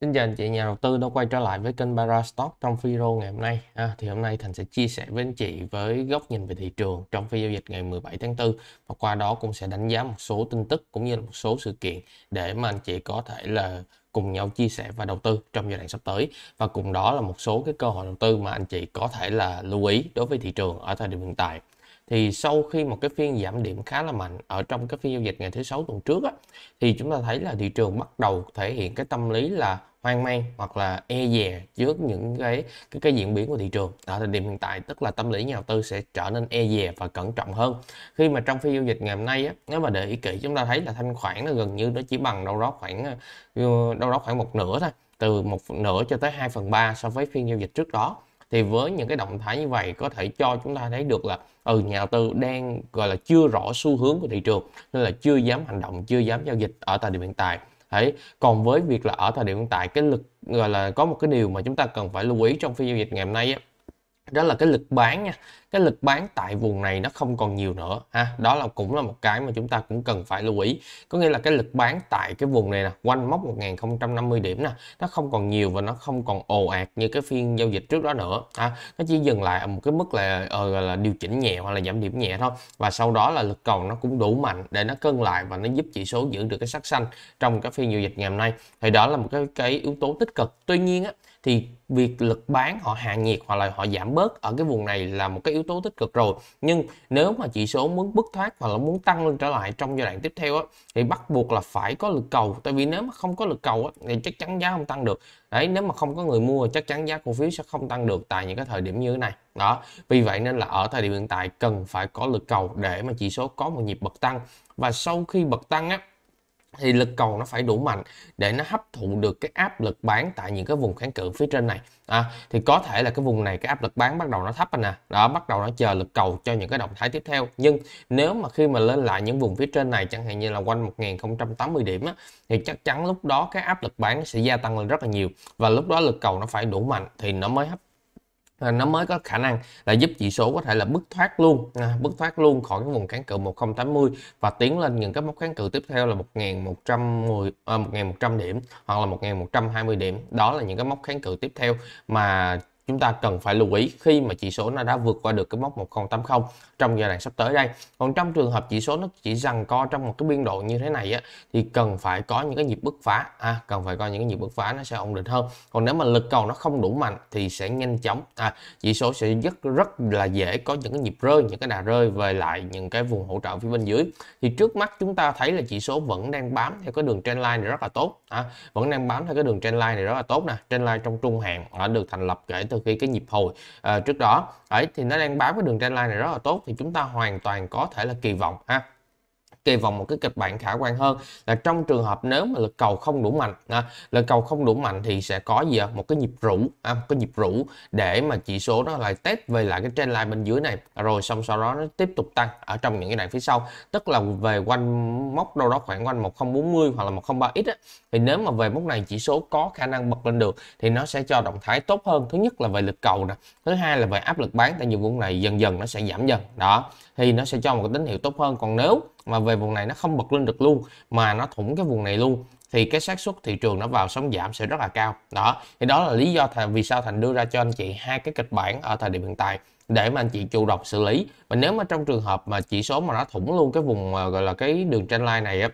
Xin chào anh chị nhà đầu tư đã quay trở lại với kênh Stock trong video ngày hôm nay. À, thì hôm nay Thành sẽ chia sẻ với anh chị với góc nhìn về thị trường trong phiên giao dịch ngày 17 tháng 4 và qua đó cũng sẽ đánh giá một số tin tức cũng như là một số sự kiện để mà anh chị có thể là cùng nhau chia sẻ và đầu tư trong giai đoạn sắp tới và cùng đó là một số cái cơ hội đầu tư mà anh chị có thể là lưu ý đối với thị trường ở thời điểm hiện tại thì sau khi một cái phiên giảm điểm khá là mạnh ở trong cái phiên giao dịch ngày thứ sáu tuần trước á, thì chúng ta thấy là thị trường bắt đầu thể hiện cái tâm lý là hoang mang hoặc là e dè trước những cái cái, cái diễn biến của thị trường ở thời điểm hiện tại tức là tâm lý nhà đầu tư sẽ trở nên e dè và cẩn trọng hơn khi mà trong phiên giao dịch ngày hôm nay á, nếu mà để ý kỹ chúng ta thấy là thanh khoản nó gần như nó chỉ bằng đâu đó khoảng ờ, đâu đó khoảng một nửa thôi từ một nửa cho tới 2 phần ba so với phiên giao dịch trước đó thì với những cái động thái như vậy có thể cho chúng ta thấy được là ừ nhà đầu tư đang gọi là chưa rõ xu hướng của thị trường nên là chưa dám hành động chưa dám giao dịch ở thời điểm hiện tại Đấy. Còn với việc là ở thời điểm hiện tại cái lực gọi là có một cái điều mà chúng ta cần phải lưu ý trong phiên giao dịch ngày hôm nay á, đó là cái lực bán nha cái lực bán tại vùng này nó không còn nhiều nữa ha đó là cũng là một cái mà chúng ta cũng cần phải lưu ý có nghĩa là cái lực bán tại cái vùng này nè quanh mốc 1050 điểm nè nó không còn nhiều và nó không còn ồ ạt như cái phiên giao dịch trước đó nữa ha nó chỉ dừng lại ở một cái mức là ờ, là, điều chỉnh nhẹ hoặc là giảm điểm nhẹ thôi và sau đó là lực cầu nó cũng đủ mạnh để nó cân lại và nó giúp chỉ số giữ được cái sắc xanh trong cái phiên giao dịch ngày hôm nay thì đó là một cái cái yếu tố tích cực tuy nhiên á thì việc lực bán họ hạ nhiệt hoặc là họ giảm bớt ở cái vùng này là một cái yếu tố tích cực rồi nhưng nếu mà chỉ số muốn bứt thoát hoặc là muốn tăng lên trở lại trong giai đoạn tiếp theo á, thì bắt buộc là phải có lực cầu tại vì nếu mà không có lực cầu á, thì chắc chắn giá không tăng được đấy nếu mà không có người mua chắc chắn giá cổ phiếu sẽ không tăng được tại những cái thời điểm như thế này đó vì vậy nên là ở thời điểm hiện tại cần phải có lực cầu để mà chỉ số có một nhịp bật tăng và sau khi bật tăng á thì lực cầu nó phải đủ mạnh để nó hấp thụ được cái áp lực bán tại những cái vùng kháng cự phía trên này à, thì có thể là cái vùng này cái áp lực bán bắt đầu nó thấp rồi nè đó bắt đầu nó chờ lực cầu cho những cái động thái tiếp theo nhưng nếu mà khi mà lên lại những vùng phía trên này chẳng hạn như là quanh 1080 điểm á, thì chắc chắn lúc đó cái áp lực bán sẽ gia tăng lên rất là nhiều và lúc đó lực cầu nó phải đủ mạnh thì nó mới hấp Ờ, nó mới có khả năng là giúp chỉ số có thể là bứt thoát luôn à, bứt thoát luôn khỏi cái vùng kháng cự 1080 và tiến lên những cái mốc kháng cự tiếp theo là 1110 à, 1100 điểm hoặc là 1120 điểm đó là những cái mốc kháng cự tiếp theo mà chúng ta cần phải lưu ý khi mà chỉ số nó đã vượt qua được cái mốc 1080 trong giai đoạn sắp tới đây. Còn trong trường hợp chỉ số nó chỉ rằng co trong một cái biên độ như thế này á, thì cần phải có những cái nhịp bứt phá, à, cần phải có những cái nhịp bứt phá nó sẽ ổn định hơn. Còn nếu mà lực cầu nó không đủ mạnh thì sẽ nhanh chóng, à, chỉ số sẽ rất rất là dễ có những cái nhịp rơi, những cái đà rơi về lại những cái vùng hỗ trợ phía bên dưới. Thì trước mắt chúng ta thấy là chỉ số vẫn đang bám theo cái đường trendline này rất là tốt, à, vẫn đang bám theo cái đường trendline này rất là tốt nè, trendline trong trung hạn đã được thành lập kể từ thực hiện cái nhịp hồi à, trước đó ấy thì nó đang bám cái đường trendline này rất là tốt thì chúng ta hoàn toàn có thể là kỳ vọng ha kỳ vọng một cái kịch bản khả quan hơn là trong trường hợp nếu mà lực cầu không đủ mạnh à, lực cầu không đủ mạnh thì sẽ có gì à? một cái nhịp rũ à, một cái nhịp rũ để mà chỉ số nó lại test về lại cái trend line bên dưới này rồi xong sau đó nó tiếp tục tăng ở trong những cái đoạn phía sau tức là về quanh mốc đâu đó khoảng quanh 1040 hoặc là 103x á, thì nếu mà về mốc này chỉ số có khả năng bật lên được thì nó sẽ cho động thái tốt hơn thứ nhất là về lực cầu nè thứ hai là về áp lực bán tại nhiều vùng này dần dần nó sẽ giảm dần đó thì nó sẽ cho một cái tín hiệu tốt hơn còn nếu mà về vùng này nó không bật lên được luôn mà nó thủng cái vùng này luôn thì cái xác suất thị trường nó vào sóng giảm sẽ rất là cao đó thì đó là lý do vì sao thành đưa ra cho anh chị hai cái kịch bản ở thời điểm hiện tại để mà anh chị chủ động xử lý và nếu mà trong trường hợp mà chỉ số mà nó thủng luôn cái vùng ờ, gọi là cái đường trên line này á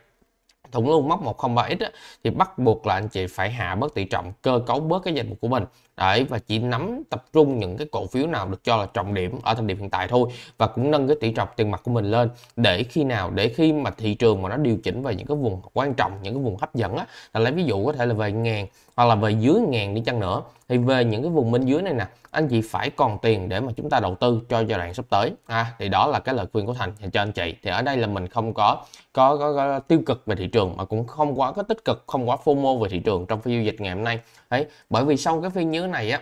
thủng luôn móc 103x á, thì bắt buộc là anh chị phải hạ bớt tỷ trọng cơ cấu bớt cái danh mục của mình Đấy, và chỉ nắm tập trung những cái cổ phiếu nào được cho là trọng điểm ở thời điểm hiện tại thôi và cũng nâng cái tỷ trọng tiền mặt của mình lên để khi nào để khi mà thị trường mà nó điều chỉnh về những cái vùng quan trọng những cái vùng hấp dẫn á là lấy ví dụ có thể là về ngàn hoặc là về dưới ngàn đi chăng nữa thì về những cái vùng bên dưới này nè anh chị phải còn tiền để mà chúng ta đầu tư cho giai đoạn sắp tới à, thì đó là cái lời khuyên của thành dành cho anh chị thì ở đây là mình không có có, có, có tiêu cực về thị trường mà cũng không quá có tích cực không quá phô mô về thị trường trong phiên giao dịch ngày hôm nay đấy bởi vì sau cái phiên như như thế này á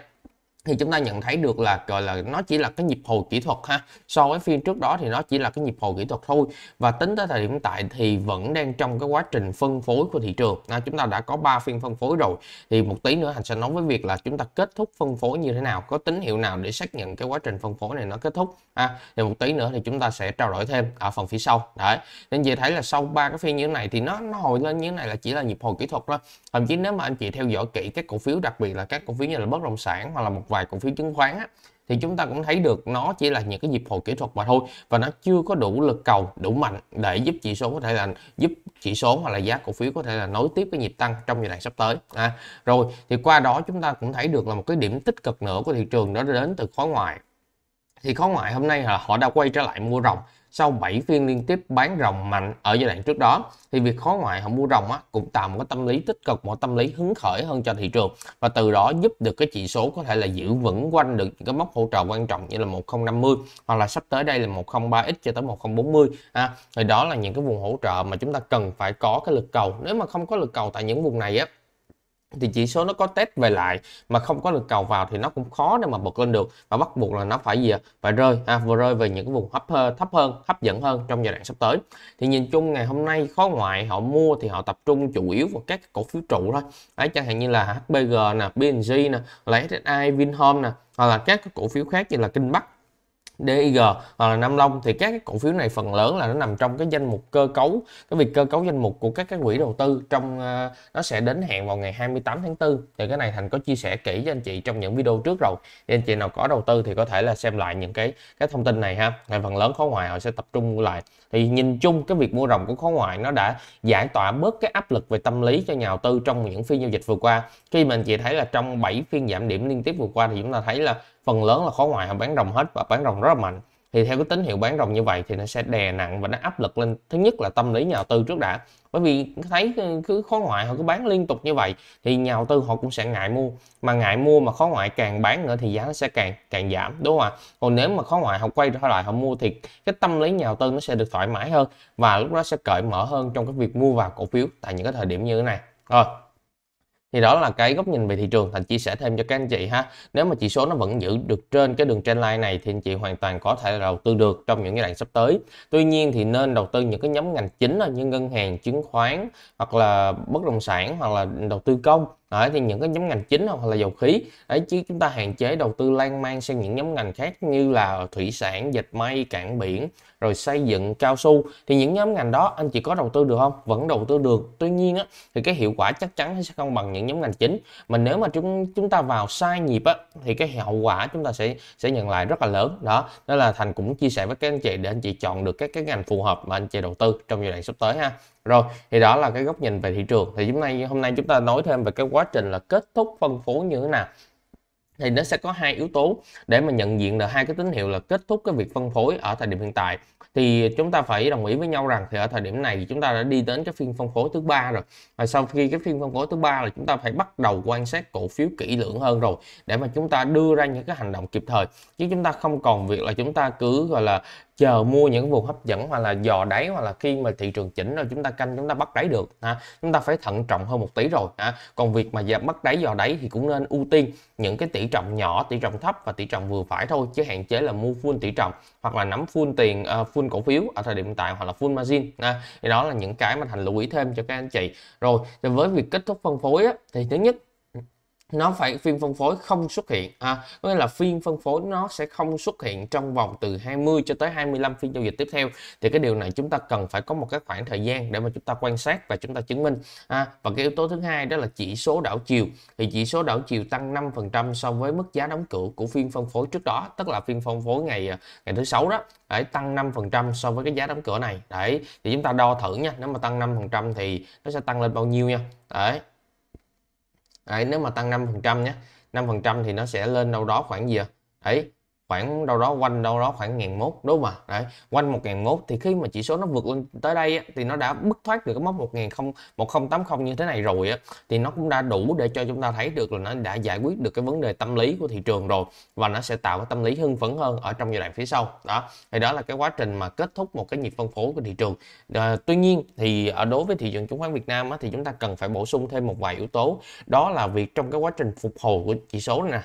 thì chúng ta nhận thấy được là gọi là nó chỉ là cái nhịp hồi kỹ thuật ha so với phiên trước đó thì nó chỉ là cái nhịp hồi kỹ thuật thôi và tính tới thời điểm tại thì vẫn đang trong cái quá trình phân phối của thị trường à, chúng ta đã có 3 phiên phân phối rồi thì một tí nữa thành sẽ nói với việc là chúng ta kết thúc phân phối như thế nào có tín hiệu nào để xác nhận cái quá trình phân phối này nó kết thúc à, thì một tí nữa thì chúng ta sẽ trao đổi thêm ở phần phía sau đấy nên về thấy là sau ba cái phiên như thế này thì nó nó hồi lên như thế này là chỉ là nhịp hồi kỹ thuật thôi thậm chí nếu mà anh chị theo dõi kỹ các cổ phiếu đặc biệt là các cổ phiếu như là bất động sản hoặc là một vài cổ phiếu chứng khoán á, thì chúng ta cũng thấy được nó chỉ là những cái nhịp hồi kỹ thuật mà thôi và nó chưa có đủ lực cầu đủ mạnh để giúp chỉ số có thể là giúp chỉ số hoặc là giá cổ phiếu có thể là nối tiếp cái nhịp tăng trong giai đoạn sắp tới à, rồi thì qua đó chúng ta cũng thấy được là một cái điểm tích cực nữa của thị trường đó đến từ khối ngoại thì khối ngoại hôm nay là họ đã quay trở lại mua ròng sau 7 phiên liên tiếp bán rồng mạnh ở giai đoạn trước đó thì việc khó ngoại họ mua rồng á, cũng tạo một cái tâm lý tích cực một tâm lý hứng khởi hơn cho thị trường và từ đó giúp được cái chỉ số có thể là giữ vững quanh được những cái mốc hỗ trợ quan trọng như là 1050 hoặc là sắp tới đây là 103x cho tới 1040 à, thì đó là những cái vùng hỗ trợ mà chúng ta cần phải có cái lực cầu nếu mà không có lực cầu tại những vùng này á thì chỉ số nó có test về lại mà không có lực cầu vào thì nó cũng khó để mà bật lên được và bắt buộc là nó phải gì phải rơi à, vừa rơi về những cái vùng hấp thấp hơn hấp dẫn hơn trong giai đoạn sắp tới thì nhìn chung ngày hôm nay khó ngoại họ mua thì họ tập trung chủ yếu vào các cổ phiếu trụ thôi đấy chẳng hạn như là HBG nè, BNG nè, là SSI, Vinhome nè hoặc là các cổ phiếu khác như là Kinh Bắc DIG hoặc là Nam Long thì các cái cổ phiếu này phần lớn là nó nằm trong cái danh mục cơ cấu cái việc cơ cấu danh mục của các cái quỹ đầu tư trong uh, nó sẽ đến hạn vào ngày 28 tháng 4 thì cái này thành có chia sẻ kỹ cho anh chị trong những video trước rồi thì anh chị nào có đầu tư thì có thể là xem lại những cái cái thông tin này ha tại phần lớn khối ngoại họ sẽ tập trung lại thì nhìn chung cái việc mua rồng của khối ngoại nó đã giải tỏa bớt cái áp lực về tâm lý cho nhà đầu tư trong những phiên giao dịch vừa qua khi mà anh chị thấy là trong 7 phiên giảm điểm liên tiếp vừa qua thì chúng ta thấy là phần lớn là khối ngoại họ bán rồng hết và bán rồng rất là mạnh thì theo cái tín hiệu bán rồng như vậy thì nó sẽ đè nặng và nó áp lực lên thứ nhất là tâm lý nhà đầu tư trước đã bởi vì thấy cứ khó ngoại họ cứ bán liên tục như vậy thì nhà đầu tư họ cũng sẽ ngại mua mà ngại mua mà khó ngoại càng bán nữa thì giá nó sẽ càng càng giảm đúng không ạ còn nếu mà khó ngoại họ quay trở lại họ mua thì cái tâm lý nhà đầu tư nó sẽ được thoải mái hơn và lúc đó sẽ cởi mở hơn trong cái việc mua vào cổ phiếu tại những cái thời điểm như thế này rồi thì đó là cái góc nhìn về thị trường thành chia sẻ thêm cho các anh chị ha nếu mà chỉ số nó vẫn giữ được trên cái đường trendline này thì anh chị hoàn toàn có thể đầu tư được trong những cái đoạn sắp tới tuy nhiên thì nên đầu tư những cái nhóm ngành chính là như ngân hàng chứng khoán hoặc là bất động sản hoặc là đầu tư công đấy thì những cái nhóm ngành chính hoặc là dầu khí đấy chứ chúng ta hạn chế đầu tư lan man sang những nhóm ngành khác như là thủy sản dệt may cảng biển rồi xây dựng cao su thì những nhóm ngành đó anh chị có đầu tư được không vẫn đầu tư được tuy nhiên á, thì cái hiệu quả chắc chắn sẽ không bằng những nhóm ngành chính mà nếu mà chúng chúng ta vào sai nhịp á, thì cái hậu quả chúng ta sẽ sẽ nhận lại rất là lớn đó nên là thành cũng chia sẻ với các anh chị để anh chị chọn được các cái ngành phù hợp mà anh chị đầu tư trong giai đoạn sắp tới ha rồi, thì đó là cái góc nhìn về thị trường. Thì hôm nay hôm nay chúng ta nói thêm về cái quá trình là kết thúc phân phối như thế nào. Thì nó sẽ có hai yếu tố để mà nhận diện được hai cái tín hiệu là kết thúc cái việc phân phối ở thời điểm hiện tại. Thì chúng ta phải đồng ý với nhau rằng thì ở thời điểm này chúng ta đã đi đến cái phiên phân phối thứ ba rồi. Và sau khi cái phiên phân phối thứ ba là chúng ta phải bắt đầu quan sát cổ phiếu kỹ lưỡng hơn rồi để mà chúng ta đưa ra những cái hành động kịp thời. Chứ chúng ta không còn việc là chúng ta cứ gọi là chờ mua những vùng hấp dẫn hoặc là dò đáy hoặc là khi mà thị trường chỉnh rồi chúng ta canh chúng ta bắt đáy được ha. chúng ta phải thận trọng hơn một tí rồi ha. còn việc mà giờ bắt đáy dò đáy thì cũng nên ưu tiên những cái tỷ trọng nhỏ tỷ trọng thấp và tỷ trọng vừa phải thôi chứ hạn chế là mua full tỷ trọng hoặc là nắm full tiền uh, full cổ phiếu ở thời điểm hiện tại hoặc là full margin ha. thì đó là những cái mà thành lưu ý thêm cho các anh chị rồi thì với việc kết thúc phân phối á, thì thứ nhất nó phải phiên phân phối không xuất hiện à, có nghĩa là phiên phân phối nó sẽ không xuất hiện trong vòng từ 20 cho tới 25 phiên giao dịch tiếp theo thì cái điều này chúng ta cần phải có một cái khoảng thời gian để mà chúng ta quan sát và chúng ta chứng minh à, và cái yếu tố thứ hai đó là chỉ số đảo chiều thì chỉ số đảo chiều tăng 5% so với mức giá đóng cửa của phiên phân phối trước đó tức là phiên phân phối ngày à, ngày thứ sáu đó đấy, tăng 5% so với cái giá đóng cửa này đấy thì chúng ta đo thử nha nếu mà tăng 5% thì nó sẽ tăng lên bao nhiêu nha đấy đấy nếu mà tăng 5% nhé 5% thì nó sẽ lên đâu đó khoảng gì ạ đấy khoảng đâu đó quanh đâu đó khoảng ngàn mốt đúng không ạ đấy quanh một ngàn mốt thì khi mà chỉ số nó vượt lên tới đây á, thì nó đã bứt thoát được cái mốc một ngàn một tám không như thế này rồi á thì nó cũng đã đủ để cho chúng ta thấy được là nó đã giải quyết được cái vấn đề tâm lý của thị trường rồi và nó sẽ tạo cái tâm lý hưng phấn hơn ở trong giai đoạn phía sau đó thì đó là cái quá trình mà kết thúc một cái nhịp phân phối của thị trường à, tuy nhiên thì ở đối với thị trường chứng khoán Việt Nam á, thì chúng ta cần phải bổ sung thêm một vài yếu tố đó là việc trong cái quá trình phục hồi của chỉ số này nè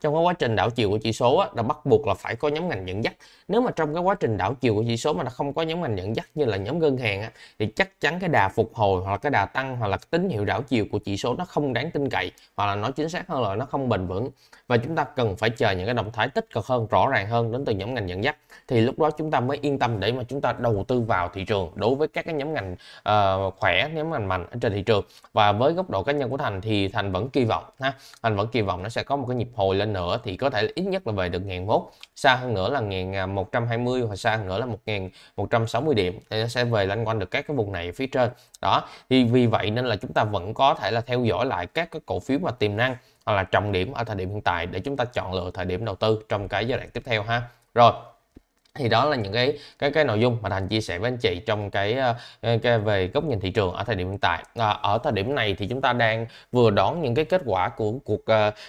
trong cái quá trình đảo chiều của chỉ số á, là bắt buộc là phải có nhóm ngành dẫn dắt nếu mà trong cái quá trình đảo chiều của chỉ số mà nó không có nhóm ngành dẫn dắt như là nhóm ngân hàng á, thì chắc chắn cái đà phục hồi hoặc là cái đà tăng hoặc là cái tín hiệu đảo chiều của chỉ số nó không đáng tin cậy hoặc là nó chính xác hơn là nó không bền vững và chúng ta cần phải chờ những cái động thái tích cực hơn rõ ràng hơn đến từ nhóm ngành dẫn dắt thì lúc đó chúng ta mới yên tâm để mà chúng ta đầu tư vào thị trường đối với các cái nhóm ngành uh, khỏe nhóm ngành mạnh trên thị trường và với góc độ cá nhân của thành thì thành vẫn kỳ vọng ha thành vẫn kỳ vọng nó sẽ có một cái nhịp hồi hồi lên nữa thì có thể ít nhất là về được ngàn mốt xa hơn nữa là ngàn 120 à, hoặc xa hơn nữa là 1160 điểm thì nó sẽ về lanh quanh được các cái vùng này phía trên đó thì vì vậy nên là chúng ta vẫn có thể là theo dõi lại các cái cổ phiếu mà tiềm năng hoặc là trọng điểm ở thời điểm hiện tại để chúng ta chọn lựa thời điểm đầu tư trong cái giai đoạn tiếp theo ha rồi thì đó là những cái cái cái nội dung mà thành chia sẻ với anh chị trong cái, ờ, ờ, cái, về góc nhìn thị trường ở thời điểm hiện tại à, ở thời điểm này thì chúng ta đang vừa đón những cái kết quả của cuộc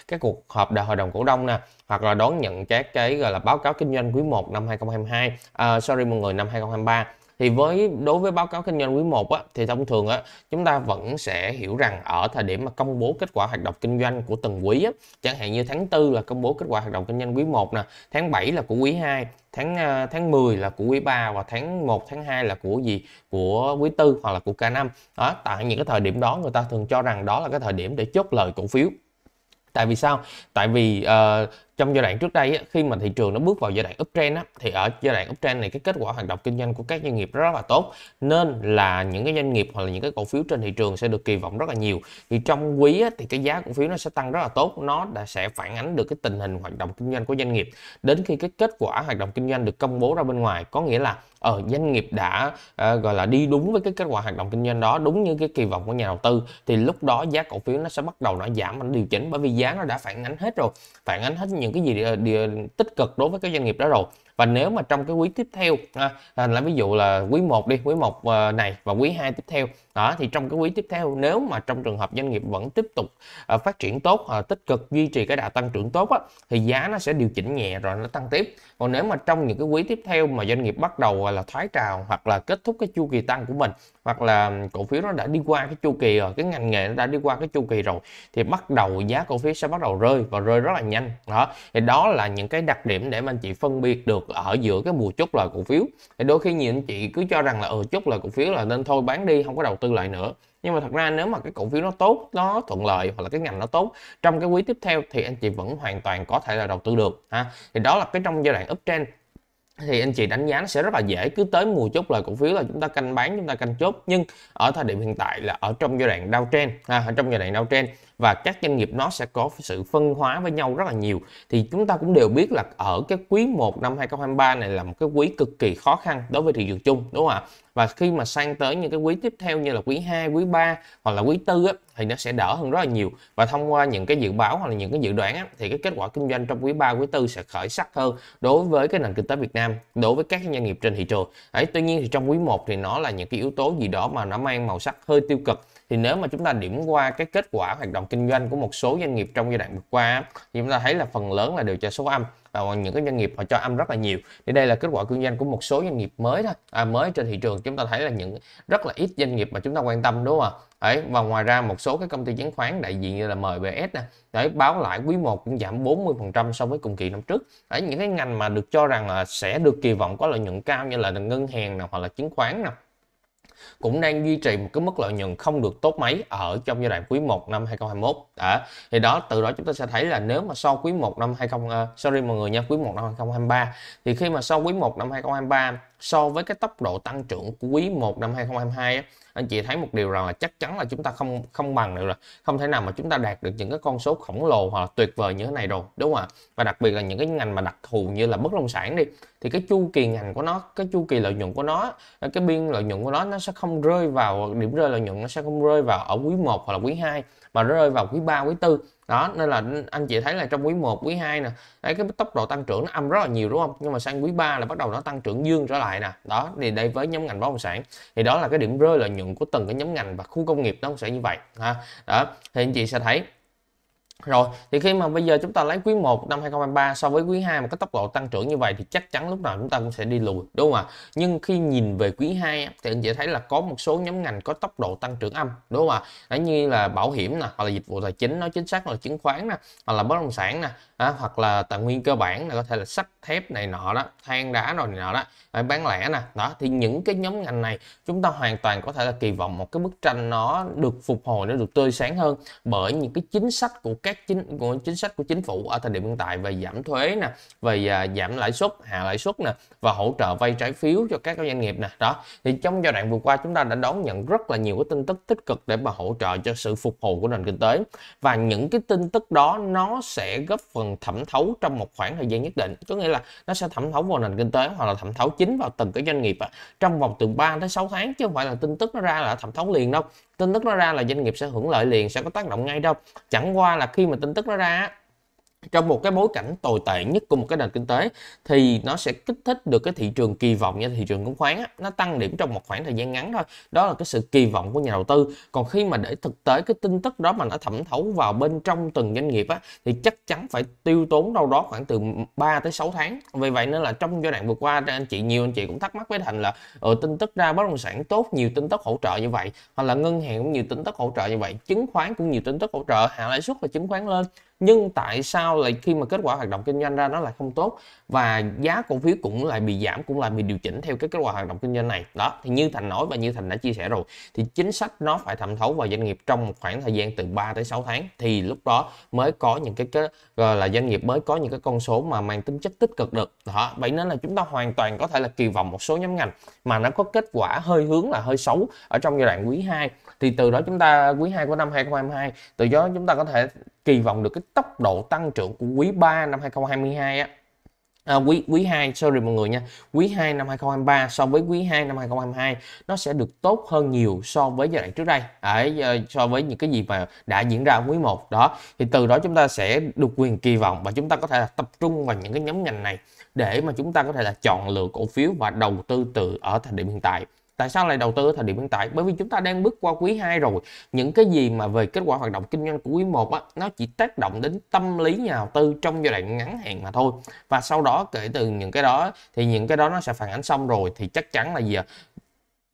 các cuộc họp đại hội đồng cổ đông nè hoặc là đón nhận các cái gọi là báo cáo kinh doanh quý 1 năm 2022 à, sorry mọi người năm 2023 thì với đối với báo cáo kinh doanh quý 1 á, thì thông thường á, chúng ta vẫn sẽ hiểu rằng ở thời điểm mà công bố kết quả hoạt động kinh doanh của từng quý á, chẳng hạn như tháng 4 là công bố kết quả hoạt động kinh doanh quý 1 nè, tháng 7 là của quý 2, tháng ờ, tháng 10 là của quý 3 và tháng 1 tháng 2 là của gì của quý 4 hoặc là của cả năm. Đó, tại những cái thời điểm đó người ta thường cho rằng đó là cái thời điểm để chốt lời cổ phiếu tại vì sao tại vì uh, trong giai đoạn trước đây khi mà thị trường nó bước vào giai đoạn uptrend á, thì ở giai đoạn uptrend này cái kết quả hoạt động kinh doanh của các doanh nghiệp rất là tốt nên là những cái doanh nghiệp hoặc là những cái cổ phiếu trên thị trường sẽ được kỳ vọng rất là nhiều thì trong quý thì cái giá cổ phiếu nó sẽ tăng rất là tốt nó đã sẽ phản ánh được cái tình hình hoạt động kinh doanh của doanh nghiệp đến khi cái kết quả hoạt động kinh doanh được công bố ra bên ngoài có nghĩa là ở ờ, doanh nghiệp đã uh, gọi là đi đúng với cái kết quả hoạt động kinh doanh đó đúng như cái kỳ vọng của nhà đầu tư thì lúc đó giá cổ phiếu nó sẽ bắt đầu nó giảm và nó điều chỉnh bởi vì giá nó đã phản ánh hết rồi phản ánh hết những cái gì địa, ờ, địa, tích cực đối với cái doanh nghiệp đó rồi và nếu mà trong cái quý tiếp theo à, là ví dụ là quý 1 đi quý 1 ờ, này và quý 2 tiếp theo đó thì trong cái quý tiếp theo nếu mà trong trường hợp doanh nghiệp vẫn tiếp tục à, phát triển tốt à, tích cực duy trì cái đà tăng trưởng tốt á, thì giá nó sẽ điều chỉnh nhẹ rồi nó tăng tiếp còn nếu mà trong những cái quý tiếp theo mà doanh nghiệp bắt đầu là thoái trào hoặc là kết thúc cái chu kỳ tăng của mình hoặc là cổ phiếu nó đã đi qua cái chu kỳ rồi cái ngành nghề nó đã đi qua cái chu kỳ rồi thì bắt đầu giá cổ phiếu sẽ bắt đầu rơi và rơi rất là nhanh đó thì đó là những cái đặc điểm để mà anh chị phân biệt được được ở giữa cái mùa chốt lời cổ phiếu thì đôi khi nhiều anh chị cứ cho rằng là ừ chốt lời cổ phiếu là nên thôi bán đi không có đầu tư lại nữa nhưng mà thật ra nếu mà cái cổ phiếu nó tốt nó thuận lợi hoặc là cái ngành nó tốt trong cái quý tiếp theo thì anh chị vẫn hoàn toàn có thể là đầu tư được ha thì đó là cái trong giai đoạn uptrend thì anh chị đánh giá nó sẽ rất là dễ cứ tới mùa chốt lời cổ phiếu là chúng ta canh bán chúng ta canh chốt nhưng ở thời điểm hiện tại là ở trong giai đoạn downtrend ha, ở trong giai đoạn downtrend và các doanh nghiệp nó sẽ có sự phân hóa với nhau rất là nhiều thì chúng ta cũng đều biết là ở cái quý 1 năm 2023 này là một cái quý cực kỳ khó khăn đối với thị trường chung đúng không ạ và khi mà sang tới những cái quý tiếp theo như là quý 2, quý 3 hoặc là quý 4 á, thì nó sẽ đỡ hơn rất là nhiều và thông qua những cái dự báo hoặc là những cái dự đoán á, thì cái kết quả kinh doanh trong quý 3, quý 4 sẽ khởi sắc hơn đối với cái nền kinh tế Việt Nam đối với các doanh nghiệp trên thị trường đấy tuy nhiên thì trong quý 1 thì nó là những cái yếu tố gì đó mà nó mang màu sắc hơi tiêu cực thì nếu mà chúng ta điểm qua cái kết quả hoạt động kinh doanh của một số doanh nghiệp trong giai đoạn vừa qua thì chúng ta thấy là phần lớn là đều cho số âm và những cái doanh nghiệp họ cho âm rất là nhiều thì đây là kết quả kinh doanh của một số doanh nghiệp mới thôi à, mới trên thị trường chúng ta thấy là những rất là ít doanh nghiệp mà chúng ta quan tâm đúng không ạ đấy và ngoài ra một số cái công ty chứng khoán đại diện như là MBS nè đấy báo lãi quý 1 cũng giảm 40% so với cùng kỳ năm trước đấy những cái ngành mà được cho rằng là sẽ được kỳ vọng có lợi nhuận cao như là ngân hàng nào hoặc là chứng khoán nào cũng đang duy trì một cái mức lợi nhuận không được tốt mấy ở trong giai đoạn quý 1 năm 2021 đã thì đó từ đó chúng ta sẽ thấy là nếu mà sau quý 1 năm 20 uh, ờ, sorry mọi người nha quý 1 năm 2023 thì khi mà sau quý 1 năm 2023 so với cái tốc độ tăng trưởng quý 1 năm 2022 á, anh chị thấy một điều rằng là chắc chắn là chúng ta không không bằng được rồi không thể nào mà chúng ta đạt được những cái con số khổng lồ hoặc là tuyệt vời như thế này rồi đúng không ạ và đặc biệt là những cái ngành mà đặc thù như là bất động sản đi thì cái chu kỳ ngành của nó cái chu kỳ lợi nhuận của nó cái biên lợi nhuận của nó nó sẽ không rơi vào điểm rơi lợi nhuận nó sẽ không rơi vào ở quý 1 hoặc là quý 2 mà rơi vào quý 3, quý 4 đó nên là anh chị thấy là trong quý 1, quý 2 nè đấy cái tốc độ tăng trưởng nó âm rất là nhiều đúng không nhưng mà sang quý 3 là bắt đầu nó tăng trưởng dương trở lại nè đó thì đây với nhóm ngành bất động sản thì đó là cái điểm rơi lợi nhuận của từng cái nhóm ngành và khu công nghiệp nó sẽ như vậy ha đó thì anh chị sẽ thấy rồi thì khi mà bây giờ chúng ta lấy quý 1 năm 2023 so với quý 2 một cái tốc độ tăng trưởng như vậy thì chắc chắn lúc nào chúng ta cũng sẽ đi lùi đúng không ạ? Nhưng khi nhìn về quý 2 thì anh chị thấy là có một số nhóm ngành có tốc độ tăng trưởng âm đúng không ạ? Đấy như là bảo hiểm nè, hoặc là dịch vụ tài chính nói chính xác là chứng khoán nè, hoặc là bất động sản nè, à, hoặc là tài nguyên cơ bản là có thể là sắt thép này nọ đó, than đá rồi này nọ đó, à, bán lẻ nè, đó thì những cái nhóm ngành này chúng ta hoàn toàn có thể là kỳ vọng một cái bức tranh nó được phục hồi nó được tươi sáng hơn bởi những cái chính sách của các chính của chính sách của chính phủ ở thời điểm hiện tại về giảm thuế nè về à, giảm lãi suất hạ lãi suất nè và hỗ trợ vay trái phiếu cho các doanh nghiệp nè đó thì trong giai đoạn vừa qua chúng ta đã đón nhận rất là nhiều cái tin tức tích cực để mà hỗ trợ cho sự phục hồi của nền kinh tế và những cái tin tức đó nó sẽ góp phần thẩm thấu trong một khoảng thời gian nhất định có nghĩa là nó sẽ thẩm thấu vào nền kinh tế hoặc là thẩm thấu chính vào từng cái doanh nghiệp trong vòng từ 3 tới 6 tháng chứ không phải là tin tức nó ra là thẩm thấu liền đâu tin tức nó ra là doanh nghiệp sẽ hưởng lợi liền sẽ có tác động ngay đâu chẳng qua là khi mà tin tức nó ra trong một cái bối cảnh tồi tệ nhất của một cái nền kinh tế thì nó sẽ kích thích được cái thị trường kỳ vọng như thị trường chứng khoán nó tăng điểm trong một khoảng thời gian ngắn thôi đó là cái sự kỳ vọng của nhà đầu tư còn khi mà để thực tế cái tin tức đó mà nó thẩm thấu vào bên trong từng doanh nghiệp á, thì chắc chắn phải tiêu tốn đâu đó khoảng từ 3 tới 6 tháng vì vậy nên là trong giai đoạn vừa qua anh chị nhiều anh chị cũng thắc mắc với thành là ừ, tin tức ra bất động sản tốt nhiều tin tức hỗ trợ như vậy hoặc là ngân hàng cũng nhiều tin tức hỗ trợ như vậy chứng khoán cũng nhiều tin tức hỗ trợ hạ lãi suất và chứng khoán lên nhưng tại sao lại khi mà kết quả hoạt động kinh doanh ra nó lại không tốt và giá cổ phiếu cũng lại bị giảm cũng lại bị điều chỉnh theo cái kết quả hoạt động kinh doanh này đó thì như thành nói và như thành đã chia sẻ rồi thì chính sách nó phải thẩm thấu vào doanh nghiệp trong một khoảng thời gian từ 3 tới 6 tháng thì lúc đó mới có những cái, cái gọi là doanh nghiệp mới có những cái con số mà mang tính chất tích cực được đó vậy nên là chúng ta hoàn toàn có thể là kỳ vọng một số nhóm ngành mà nó có kết quả hơi hướng là hơi xấu ở trong giai đoạn quý 2 thì từ đó chúng ta quý 2 của năm 2022 từ đó chúng ta có thể kỳ vọng được cái tốc độ tăng trưởng của quý 3 năm 2022 á À, quý quý 2 sorry mọi người nha. Quý 2 năm 2023 so với quý 2 năm 2022 nó sẽ được tốt hơn nhiều so với giai đoạn trước đây. À, so với những cái gì mà đã diễn ra quý 1 đó thì từ đó chúng ta sẽ được quyền kỳ vọng và chúng ta có thể là tập trung vào những cái nhóm ngành này để mà chúng ta có thể là chọn lựa cổ phiếu và đầu tư từ ở thời điểm hiện tại tại sao lại đầu tư ở thời điểm hiện tại bởi vì chúng ta đang bước qua quý 2 rồi những cái gì mà về kết quả hoạt động kinh doanh của quý 1 á, nó chỉ tác động đến tâm lý nhà đầu tư trong giai đoạn ngắn hạn mà thôi và sau đó kể từ những cái đó thì những cái đó nó sẽ phản ánh xong rồi thì chắc chắn là gì à?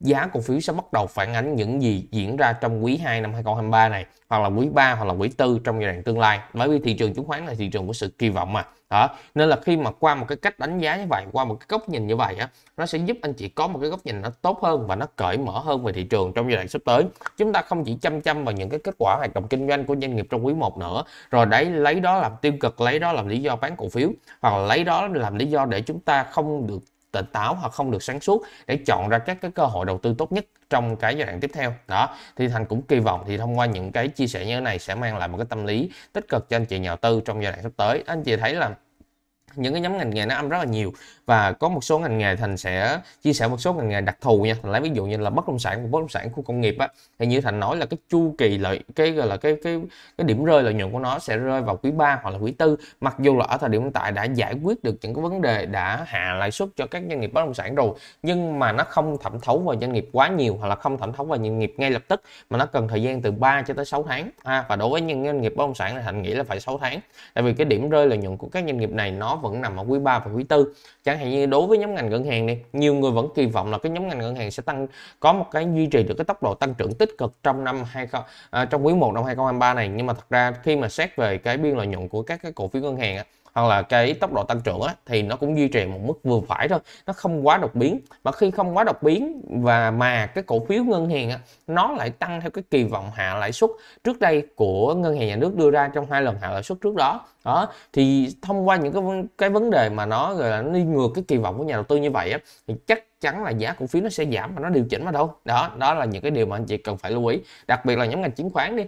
giá cổ phiếu sẽ bắt đầu phản ánh những gì diễn ra trong quý 2 năm 2023 này hoặc là quý 3 hoặc là quý 4 trong giai đoạn tương lai bởi vì thị trường chứng khoán là thị trường của sự kỳ vọng mà đó nên là khi mà qua một cái cách đánh giá như vậy qua một cái góc nhìn như vậy á nó sẽ giúp anh chị có một cái góc nhìn nó tốt hơn và nó cởi mở hơn về thị trường trong giai đoạn sắp tới chúng ta không chỉ chăm chăm vào những cái kết quả hoạt động kinh doanh của doanh nghiệp trong quý 1 nữa rồi đấy lấy đó làm tiêu cực lấy đó làm lý do bán cổ phiếu hoặc là lấy đó làm lý do để chúng ta không được tỉnh táo hoặc không được sáng suốt để chọn ra các cái cơ hội đầu tư tốt nhất trong cái giai đoạn tiếp theo đó thì thành cũng kỳ vọng thì thông qua những cái chia sẻ như thế này sẽ mang lại một cái tâm lý tích cực cho anh chị nhà đầu tư trong giai đoạn sắp tới anh chị thấy là những cái nhóm ngành nghề nó âm rất là nhiều và có một số ngành nghề thành sẽ chia sẻ một số ngành nghề đặc thù nha thành lấy ví dụ như là bất động sản bất động sản khu công nghiệp á thì như thành nói là cái chu kỳ lợi cái gọi là cái cái cái điểm rơi lợi nhuận của nó sẽ rơi vào quý 3 hoặc là quý tư mặc dù là ở thời điểm hiện tại đã giải quyết được những cái vấn đề đã hạ lãi suất cho các doanh nghiệp bất động sản rồi nhưng mà nó không thẩm thấu vào doanh nghiệp quá nhiều hoặc là không thẩm thấu vào doanh nghiệp ngay lập tức mà nó cần thời gian từ 3 cho tới 6 tháng à, và đối với những doanh nghiệp bất động sản thì thành nghĩ là phải 6 tháng tại vì cái điểm rơi lợi nhuận của các doanh nghiệp này nó vẫn nằm ở quý 3 và quý 4 chẳng hạn như đối với nhóm ngành ngân hàng này, nhiều người vẫn kỳ vọng là cái nhóm ngành ngân hàng sẽ tăng có một cái duy trì được cái tốc độ tăng trưởng tích cực trong năm 20 à, trong quý 1 năm 2023 này nhưng mà thật ra khi mà xét về cái biên lợi nhuận của các cái cổ phiếu ngân hàng á, hoặc là cái tốc độ tăng trưởng á, thì nó cũng duy trì một mức vừa phải thôi nó không quá đột biến mà khi không quá đột biến và mà cái cổ phiếu ngân hàng á, nó lại tăng theo cái kỳ vọng hạ lãi suất trước đây của ngân hàng nhà nước đưa ra trong hai lần hạ lãi suất trước đó đó thì thông qua những cái cái vấn đề mà nó gọi là đi ngược cái kỳ vọng của nhà đầu tư như vậy á, thì chắc chắn là giá cổ phiếu nó sẽ giảm và nó điều chỉnh mà đâu đó đó là những cái điều mà anh chị cần phải lưu ý đặc biệt là nhóm ngành chứng khoán đi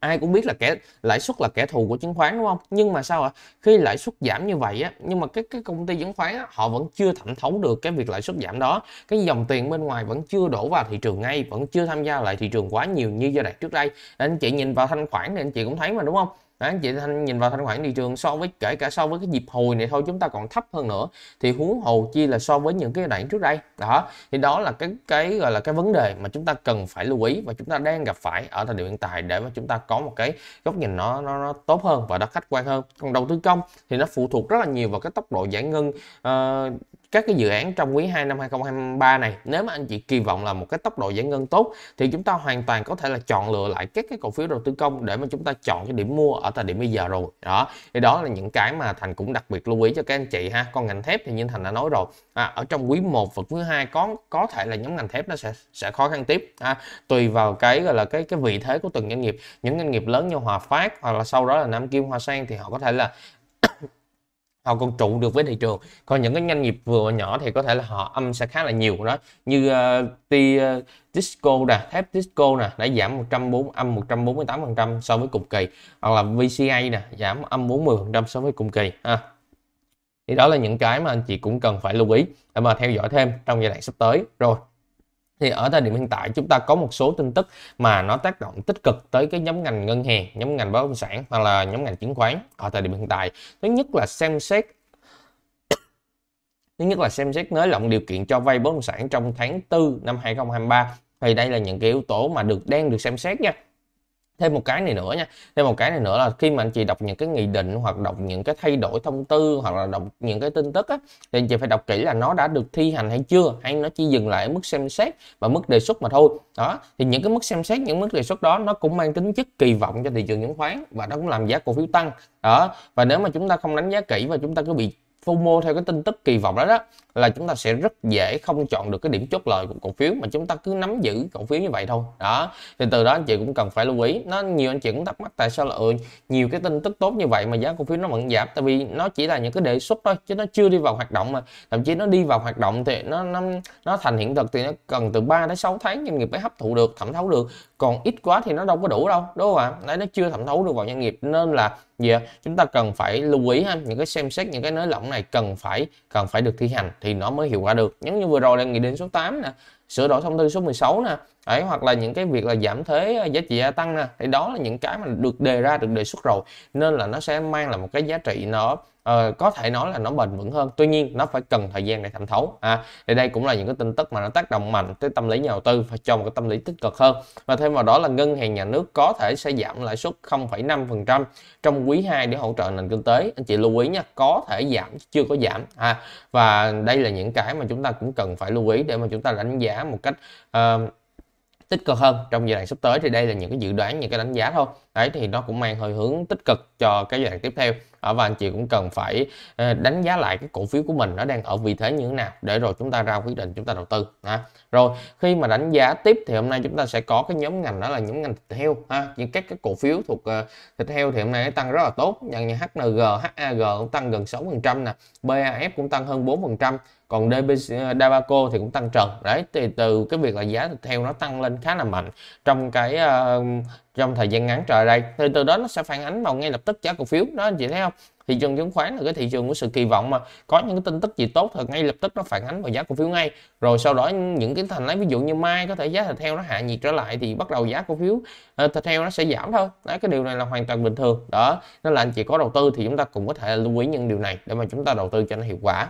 ai cũng biết là kẻ lãi suất là kẻ thù của chứng khoán đúng không nhưng mà sao ạ à? khi lãi suất giảm như vậy á nhưng mà các cái công ty chứng khoán á, họ vẫn chưa thẩm thấu được cái việc lãi suất giảm đó cái dòng tiền bên ngoài vẫn chưa đổ vào thị trường ngay vẫn chưa tham gia lại thị trường quá nhiều như giai đoạn trước đây anh chị nhìn vào thanh khoản thì anh chị cũng thấy mà đúng không Đấy, chị Thanh nhìn vào thanh khoản thị trường so với kể cả so với cái dịp hồi này thôi chúng ta còn thấp hơn nữa thì huống hồ chi là so với những cái đoạn trước đây đó thì đó là cái cái gọi là cái vấn đề mà chúng ta cần phải lưu ý và chúng ta đang gặp phải ở thời điểm hiện tại để mà chúng ta có một cái góc nhìn nó nó, nó tốt hơn và nó khách quan hơn còn đầu tư công thì nó phụ thuộc rất là nhiều vào cái tốc độ giải ngân uh, các cái dự án trong quý 2 năm 2023 này nếu mà anh chị kỳ vọng là một cái tốc độ giải ngân tốt thì chúng ta hoàn toàn có thể là chọn lựa lại các cái cổ phiếu đầu tư công để mà chúng ta chọn cái điểm mua ở thời điểm bây giờ rồi đó thì đó là những cái mà thành cũng đặc biệt lưu ý cho các anh chị ha còn ngành thép thì như thành đã nói rồi à, ở trong quý 1 và quý 2 có có thể là nhóm ngành thép nó sẽ sẽ khó khăn tiếp ha. tùy vào cái gọi là cái cái vị thế của từng doanh nghiệp những doanh nghiệp lớn như Hòa Phát hoặc là sau đó là Nam Kim Hoa sen thì họ có thể là họ còn trụ được với thị trường còn những cái doanh nghiệp vừa và nhỏ thì có thể là họ âm sẽ khá là nhiều đó như uh, t uh, Disco nè, thép Disco nè đã giảm 140 âm 148% so với cùng kỳ hoặc là VCA nè giảm âm 40% so với cùng kỳ ha. Thì đó là những cái mà anh chị cũng cần phải lưu ý để mà theo dõi thêm trong giai đoạn sắp tới rồi thì ở thời điểm hiện tại chúng ta có một số tin tức mà nó tác động tích cực tới cái nhóm ngành ngân hàng, nhóm ngành bất động sản hoặc là nhóm ngành chứng khoán ở thời điểm hiện tại. Thứ nhất là xem xét Thứ nhất là xem xét nới lỏng điều kiện cho vay bất động sản trong tháng 4 năm 2023. Thì đây là những cái yếu tố mà được đang được xem xét nha thêm một cái này nữa nha thêm một cái này nữa là khi mà anh chị đọc những cái nghị định hoặc đọc những cái thay đổi thông tư hoặc là đọc những cái tin tức á thì anh chị phải đọc kỹ là nó đã được thi hành hay chưa hay nó chỉ dừng lại ở mức xem xét và mức đề xuất mà thôi đó thì những cái mức xem xét những mức đề xuất đó nó cũng mang tính chất kỳ vọng cho thị trường chứng khoán và nó cũng làm giá cổ phiếu tăng đó và nếu mà chúng ta không đánh giá kỹ và chúng ta cứ bị phô FOMO theo cái tin tức kỳ vọng đó đó là chúng ta sẽ rất dễ không chọn được cái điểm chốt lời của cổ phiếu mà chúng ta cứ nắm giữ cổ phiếu như vậy thôi đó thì từ đó anh chị cũng cần phải lưu ý nó nhiều anh chị cũng thắc mắc tại sao là ừ, nhiều cái tin tức tốt như vậy mà giá cổ phiếu nó vẫn giảm tại vì nó chỉ là những cái đề xuất thôi chứ nó chưa đi vào hoạt động mà thậm chí nó đi vào hoạt động thì nó nó nó thành hiện thực thì nó cần từ 3 đến 6 tháng doanh nghiệp mới hấp thụ được thẩm thấu được còn ít quá thì nó đâu có đủ đâu đúng không ạ đấy nó chưa thẩm thấu được vào doanh nghiệp nên là gì yeah, chúng ta cần phải lưu ý ha những cái xem xét những cái nới lỏng này cần phải cần phải được thi hành thì thì nó mới hiệu quả được giống như vừa rồi đang nghị định số 8 nè sửa đổi thông tư số 16 nè đấy hoặc là những cái việc là giảm thuế ờ, giá trị gia tăng nè thì đó là những cái mà được đề ra được đề xuất rồi nên là nó sẽ mang lại một cái giá trị nó uh, có thể nói là nó bền vững hơn tuy nhiên nó phải cần thời gian để thẩm thấu à thì đây cũng là những cái tin tức mà nó tác động mạnh tới tâm lý nhà đầu tư và cho một cái tâm lý tích cực hơn và thêm vào đó là ngân hàng nhà nước có thể sẽ giảm lãi suất 0,5% trong quý 2 để hỗ trợ nền kinh tế anh chị lưu ý nha có thể giảm chưa có giảm à và đây là những cái mà chúng ta cũng cần phải lưu ý để mà chúng ta đánh giá một cách uh, tích cực hơn trong giai đoạn sắp tới thì đây là những cái dự đoán những cái đánh giá thôi đấy thì nó cũng mang hơi hướng tích cực cho cái giai đoạn tiếp theo ở và anh chị cũng cần phải ờ, đánh giá lại cái cổ phiếu của mình nó đang ở vị thế như thế nào để rồi chúng ta ra quyết định chúng ta đầu tư ha. rồi khi mà đánh giá tiếp thì hôm nay chúng ta sẽ có cái nhóm ngành đó là nhóm ngành thịt heo ha những các cái cổ phiếu thuộc ờ, thịt heo thì hôm nay tăng rất là tốt nhận như HNG HAG cũng tăng gần 6% nè BAF cũng tăng hơn 4% còn DBC, Dabaco thì cũng tăng trần đấy thì từ cái việc là giá theo nó tăng lên khá là mạnh trong cái uh, trong thời gian ngắn trời đây thì từ đó nó sẽ phản ánh vào ngay lập tức giá cổ phiếu đó anh chị thấy không thị trường chứng khoán là cái thị trường của sự kỳ vọng mà có những cái tin tức gì tốt thì ngay lập tức nó phản ánh vào giá cổ phiếu ngay rồi sau đó những cái thành lấy ví dụ như mai có thể giá thịt heo nó hạ nhiệt trở lại thì bắt đầu giá cổ phiếu uh, thịt heo nó sẽ giảm thôi đấy cái điều này là hoàn toàn bình thường đó nên là anh chị có đầu tư thì chúng ta cũng có thể lưu ý những điều này để mà chúng ta đầu tư cho nó hiệu quả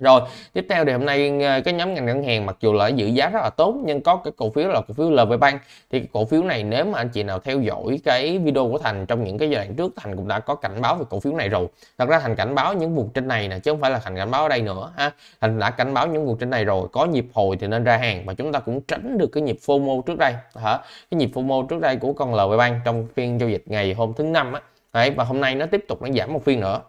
rồi, tiếp theo thì hôm nay ờ, cái nhóm ngành ngân hàng mặc dù là giữ giá rất là tốt nhưng có cái cổ phiếu là cổ phiếu LV Bank thì cái cổ phiếu này nếu mà anh chị nào theo dõi cái video của Thành trong những cái giai đoạn trước Thành cũng đã có cảnh báo về cổ phiếu này rồi. Thật ra Thành cảnh báo những vùng trên này nè chứ không phải là Thành cảnh báo ở đây nữa ha. Thành đã cảnh báo những vùng trên này rồi, có nhịp hồi thì nên ra hàng và chúng ta cũng tránh được cái nhịp FOMO trước đây hả? Cái nhịp FOMO trước đây của con LV Bank trong phiên giao dịch ngày hôm thứ năm á. Đấy, và hôm nay nó tiếp tục nó giảm một phiên nữa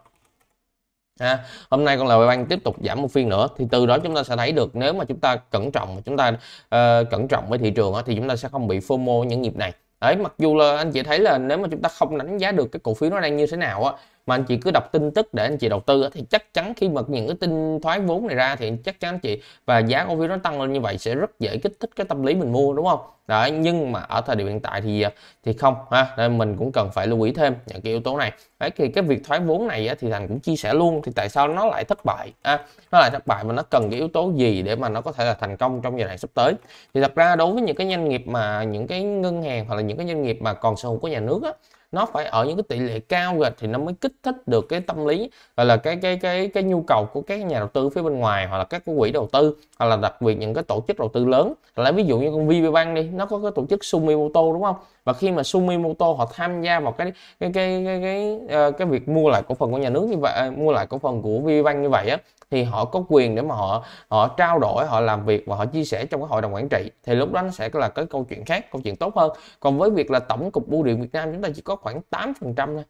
ha hôm nay con lời ban tiếp tục giảm một phiên nữa thì từ đó chúng ta sẽ thấy được nếu mà chúng ta cẩn trọng chúng ta uh, cẩn trọng với thị trường thì chúng ta sẽ không bị fomo những nhịp này đấy mặc dù là anh chị thấy là nếu mà chúng ta không đánh giá được cái cổ phiếu nó đang như thế nào á mà anh chị cứ đọc tin tức để anh chị đầu tư thì chắc chắn khi mà những cái tin thoái vốn này ra thì chắc chắn anh chị và giá cổ phiếu nó tăng lên như vậy sẽ rất dễ kích thích cái tâm lý mình mua đúng không đấy nhưng mà ở thời điểm hiện tại thì à, thì không ha nên mình cũng cần phải lưu ý thêm những cái yếu tố này đấy thì cái việc thoái vốn này thì thằng cũng chia sẻ luôn thì tại sao nó lại thất bại à, nó lại thất bại mà nó cần cái yếu tố gì để mà nó có thể là thành công trong giai đoạn sắp tới thì thật ra đối với những cái doanh nghiệp mà những cái ngân hàng hoặc là những cái doanh nghiệp mà còn sở hữu của nhà nước á, nó phải ở những cái tỷ lệ cao rồi thì nó mới kích thích được cái tâm lý gọi là cái cái cái cái nhu cầu của các nhà đầu tư phía bên ngoài hoặc là các quỹ đầu tư hoặc là đặc biệt những cái tổ chức đầu tư lớn lấy ví dụ như con VPBank đi nó có cái tổ chức Sumimoto đúng không và khi mà Sumimoto họ tham gia vào cái cái cái cái cái, cái, ờ, cái việc mua lại cổ phần của nhà nước như vậy mua lại cổ phần của VPBank như vậy á thì họ có quyền để mà họ họ trao đổi họ làm việc và họ chia sẻ trong cái hội đồng quản trị thì lúc đó nó sẽ là cái câu chuyện khác câu chuyện tốt hơn còn với việc là tổng cục bưu điện Việt Nam chúng ta chỉ có khoảng 8% thôi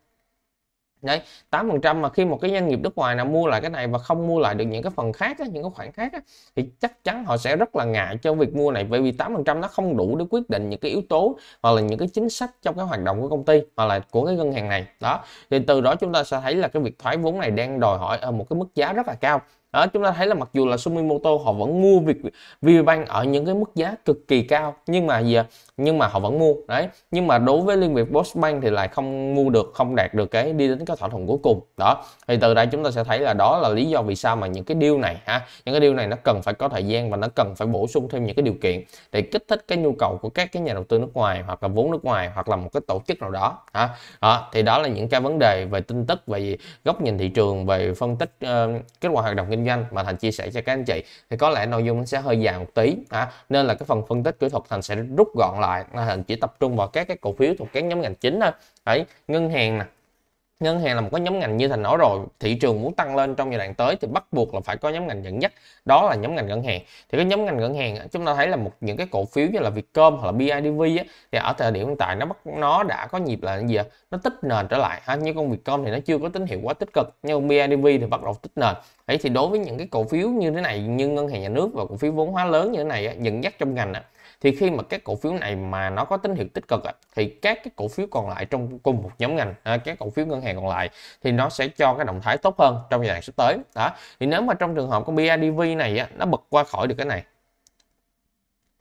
đấy 8% mà khi một cái doanh nghiệp nước ngoài nào mua lại cái này và không mua lại được những cái phần khác á, những cái khoản khác á, thì chắc chắn họ sẽ rất là ngại cho việc mua này bởi vì 8% nó không đủ để quyết định những cái yếu tố hoặc là những cái chính sách trong cái hoạt động của công ty hoặc là của cái ngân hàng này đó thì từ đó chúng ta sẽ thấy là cái việc thoái vốn này đang đòi hỏi ở một cái mức giá rất là cao đó chúng ta thấy là mặc dù là Sumimoto họ vẫn mua việc VPBank ở những cái mức giá cực kỳ cao nhưng mà gì nhưng mà họ vẫn mua đấy nhưng mà đối với liên việt Postbank thì lại không mua được không đạt được cái đi đến cái thỏa thuận cuối cùng đó thì từ đây chúng ta sẽ thấy là đó là lý do vì sao mà những cái điều này ha những cái điều này nó cần phải có thời gian và nó cần phải bổ sung thêm những cái điều kiện để kích thích cái nhu cầu của các cái nhà đầu tư nước ngoài hoặc là vốn nước ngoài hoặc là một cái tổ chức nào đó ha đó thì đó là những cái vấn đề về tin tức về góc nhìn thị trường về phân tích uh, kết quả hoạt động kinh kinh doanh mà thành chia sẻ cho các anh chị thì có lẽ nội dung sẽ hơi dài một tí à, nên là cái phần phân tích kỹ thuật thành sẽ rút gọn lại thành chỉ tập trung vào các cái cổ phiếu thuộc các nhóm ngành chính thôi đấy ngân hàng nè ngân hàng là một cái nhóm ngành như thành nói rồi thị trường muốn tăng lên trong giai đoạn tới thì bắt buộc là phải có nhóm ngành dẫn dắt đó là nhóm ngành ngân hàng thì cái nhóm ngành ngân hàng chúng ta thấy là một những cái cổ phiếu như là Vietcom hoặc là BIDV á, thì ở thời điểm hiện tại nó bắt nó đã có nhịp là gì ạ nó tích nền trở lại ha như con Vietcom thì nó chưa có tín hiệu quá tích cực nhưng BIDV thì bắt đầu tích nền ấy thì đối với những cái cổ phiếu như thế này như ngân hàng nhà nước và cổ phiếu vốn hóa lớn như thế này dẫn dắt trong ngành á, thì khi mà các cổ phiếu này mà nó có tín hiệu tích cực thì các cái cổ phiếu còn lại trong cùng một nhóm ngành à, các cổ phiếu ngân hàng còn lại thì nó sẽ cho cái động thái tốt hơn trong giai đoạn sắp tới đó thì nếu mà trong trường hợp của BIDV này nó bật qua khỏi được cái này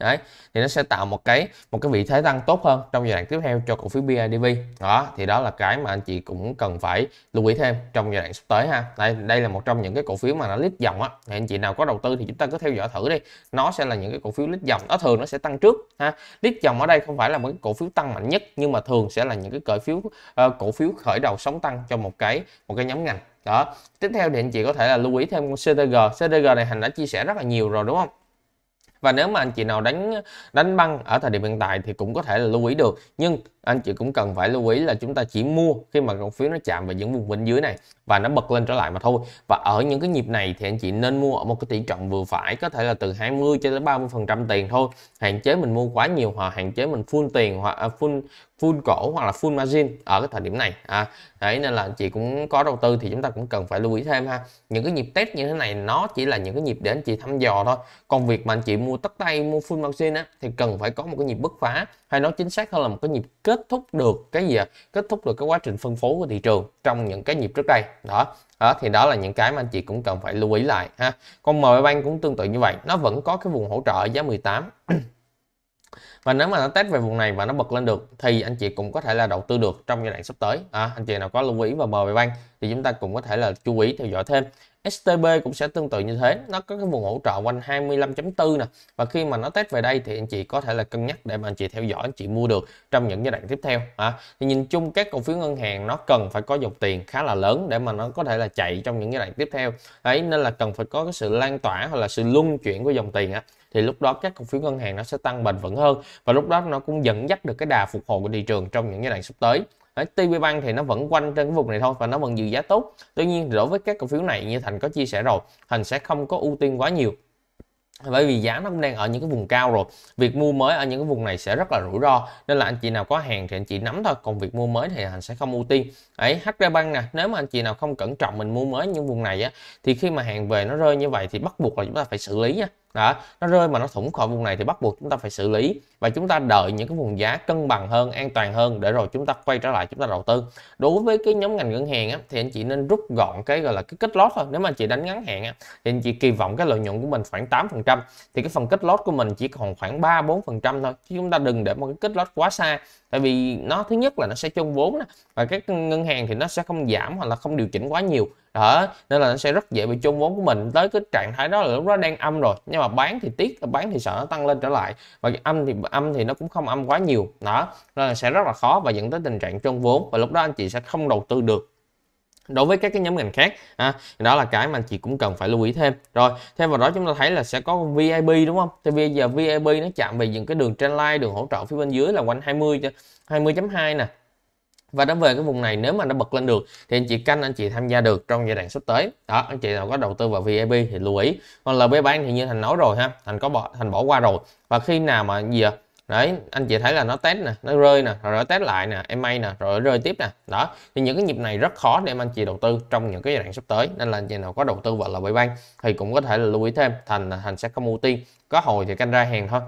đấy thì nó sẽ tạo một cái một cái vị thế tăng tốt hơn trong giai đoạn tiếp theo cho cổ phiếu BIDV đó thì đó là cái mà anh chị cũng cần phải lưu ý thêm trong giai đoạn sắp tới ha đây đây là một trong những cái cổ phiếu mà nó lít dòng á thì anh chị nào có đầu tư thì chúng ta cứ theo dõi thử đi nó sẽ là những cái cổ phiếu lít dòng nó thường nó sẽ tăng trước ha lít dòng ở đây không phải là một cái cổ phiếu tăng mạnh nhất nhưng mà thường sẽ là những cái cổ phiếu uh, cổ phiếu khởi đầu sóng tăng cho một cái một cái nhóm ngành đó tiếp theo thì anh chị có thể là lưu ý thêm CTG CTG này hành đã chia sẻ rất là nhiều rồi đúng không và nếu mà anh chị nào đánh đánh băng ở thời điểm hiện tại thì cũng có thể là lưu ý được nhưng anh chị cũng cần phải lưu ý là chúng ta chỉ mua khi mà cổ phiếu nó chạm vào những vùng vĩnh dưới này và nó bật lên trở lại mà thôi và ở những cái nhịp này thì anh chị nên mua ở một cái tỷ trọng vừa phải có thể là từ 20 cho tới 30 phần trăm tiền thôi hạn chế mình mua quá nhiều hoặc hạn chế mình full tiền hoặc à, full full cổ hoặc là full margin ở cái thời điểm này à, đấy nên là anh chị cũng có đầu tư thì chúng ta cũng cần phải lưu ý thêm ha những cái nhịp test như thế này nó chỉ là những cái nhịp để anh chị thăm dò thôi còn việc mà anh chị mua tất tay mua full margin á thì cần phải có một cái nhịp bứt phá hay nói chính xác hơn là một cái nhịp kết kết thúc được cái gì ạ? Kết thúc được cái quá trình phân phối của thị trường trong những cái nhịp trước đây. Đó. Đó thì đó là những cái mà anh chị cũng cần phải lưu ý lại ha. Còn MB Bank cũng tương tự như vậy, nó vẫn có cái vùng hỗ trợ ở giá 18. và nếu mà nó test về vùng này và nó bật lên được thì anh chị cũng có thể là đầu tư được trong giai đoạn sắp tới à, anh chị nào có lưu ý và mời về ban thì chúng ta cũng có thể là chú ý theo dõi thêm STB cũng sẽ tương tự như thế nó có cái vùng hỗ trợ quanh 25.4 nè và khi mà nó test về đây thì anh chị có thể là cân nhắc để mà anh chị theo dõi anh chị mua được trong những giai đoạn tiếp theo à, thì nhìn chung các cổ phiếu ngân hàng nó cần phải có dòng tiền khá là lớn để mà nó có thể là chạy trong những giai đoạn tiếp theo ấy nên là cần phải có cái sự lan tỏa hoặc là sự luân chuyển của dòng tiền á thì lúc đó các cổ phiếu ngân hàng nó sẽ tăng bền vững hơn và lúc đó nó cũng dẫn dắt được cái đà phục hồi của thị trường trong những giai đoạn sắp tới ở Bank thì nó vẫn quanh trên cái vùng này thôi và nó vẫn giữ giá tốt tuy nhiên đối với các cổ phiếu này như thành có chia sẻ rồi thành sẽ không có ưu tiên quá nhiều bởi vì giá nó cũng đang ở những cái vùng cao rồi việc mua mới ở những cái vùng này sẽ rất là rủi ro nên là anh chị nào có hàng thì anh chị nắm thôi còn việc mua mới thì anh sẽ không ưu tiên ấy HB Bank nè nếu mà anh chị nào không cẩn trọng mình mua mới những vùng này á thì khi mà hàng về nó rơi như vậy thì bắt buộc là chúng ta phải xử lý nha đó nó rơi mà nó thủng khỏi vùng này thì bắt buộc chúng ta phải xử lý và chúng ta đợi những cái vùng giá cân bằng hơn an toàn hơn để rồi chúng ta quay trở lại chúng ta đầu tư đối với cái nhóm ngành ngân hàng á, thì anh chị nên rút gọn cái gọi là cái kết lót thôi nếu mà anh chị đánh ngắn hạn á, thì anh chị kỳ vọng cái lợi nhuận của mình khoảng 8 phần trăm thì cái phần kết lót của mình chỉ còn khoảng 3 bốn phần trăm thôi chứ chúng ta đừng để một cái kết lót quá xa tại vì nó thứ nhất là nó sẽ chôn vốn và các ngân hàng thì nó sẽ không giảm hoặc là không điều chỉnh quá nhiều đó nên là nó sẽ rất dễ bị chôn vốn của mình tới cái trạng thái đó là lúc đó đang âm rồi nhưng mà bán thì tiếc bán thì sợ nó tăng lên trở lại và âm thì âm thì nó cũng không âm quá nhiều đó nên là sẽ rất là khó và dẫn tới tình trạng chôn vốn và lúc đó anh chị sẽ không đầu tư được đối với các cái nhóm ngành khác à, đó là cái mà anh chị cũng cần phải lưu ý thêm rồi thêm vào đó chúng ta thấy là sẽ có VIP đúng không thì bây giờ VIP nó chạm về những cái đường trendline đường hỗ trợ phía bên dưới là quanh 20 20.2 nè và nó về cái vùng này nếu mà nó bật lên được thì anh chị canh anh chị tham gia được trong giai đoạn sắp tới đó anh chị nào có đầu tư vào VIP thì lưu ý còn lời bé bán thì như thành nói rồi ha thành có bỏ thành bỏ qua rồi và khi nào mà gì à? đấy anh chị thấy là nó test nè nó rơi nè rồi nó test lại nè em may nè rồi nó rơi tiếp nè đó thì những cái nhịp này rất khó để em anh chị đầu tư trong những cái giai đoạn sắp tới nên là anh chị nào có đầu tư vào là bay thì cũng có thể là lưu ý thêm thành thành sẽ không ưu tiên có hồi thì canh ra hàng thôi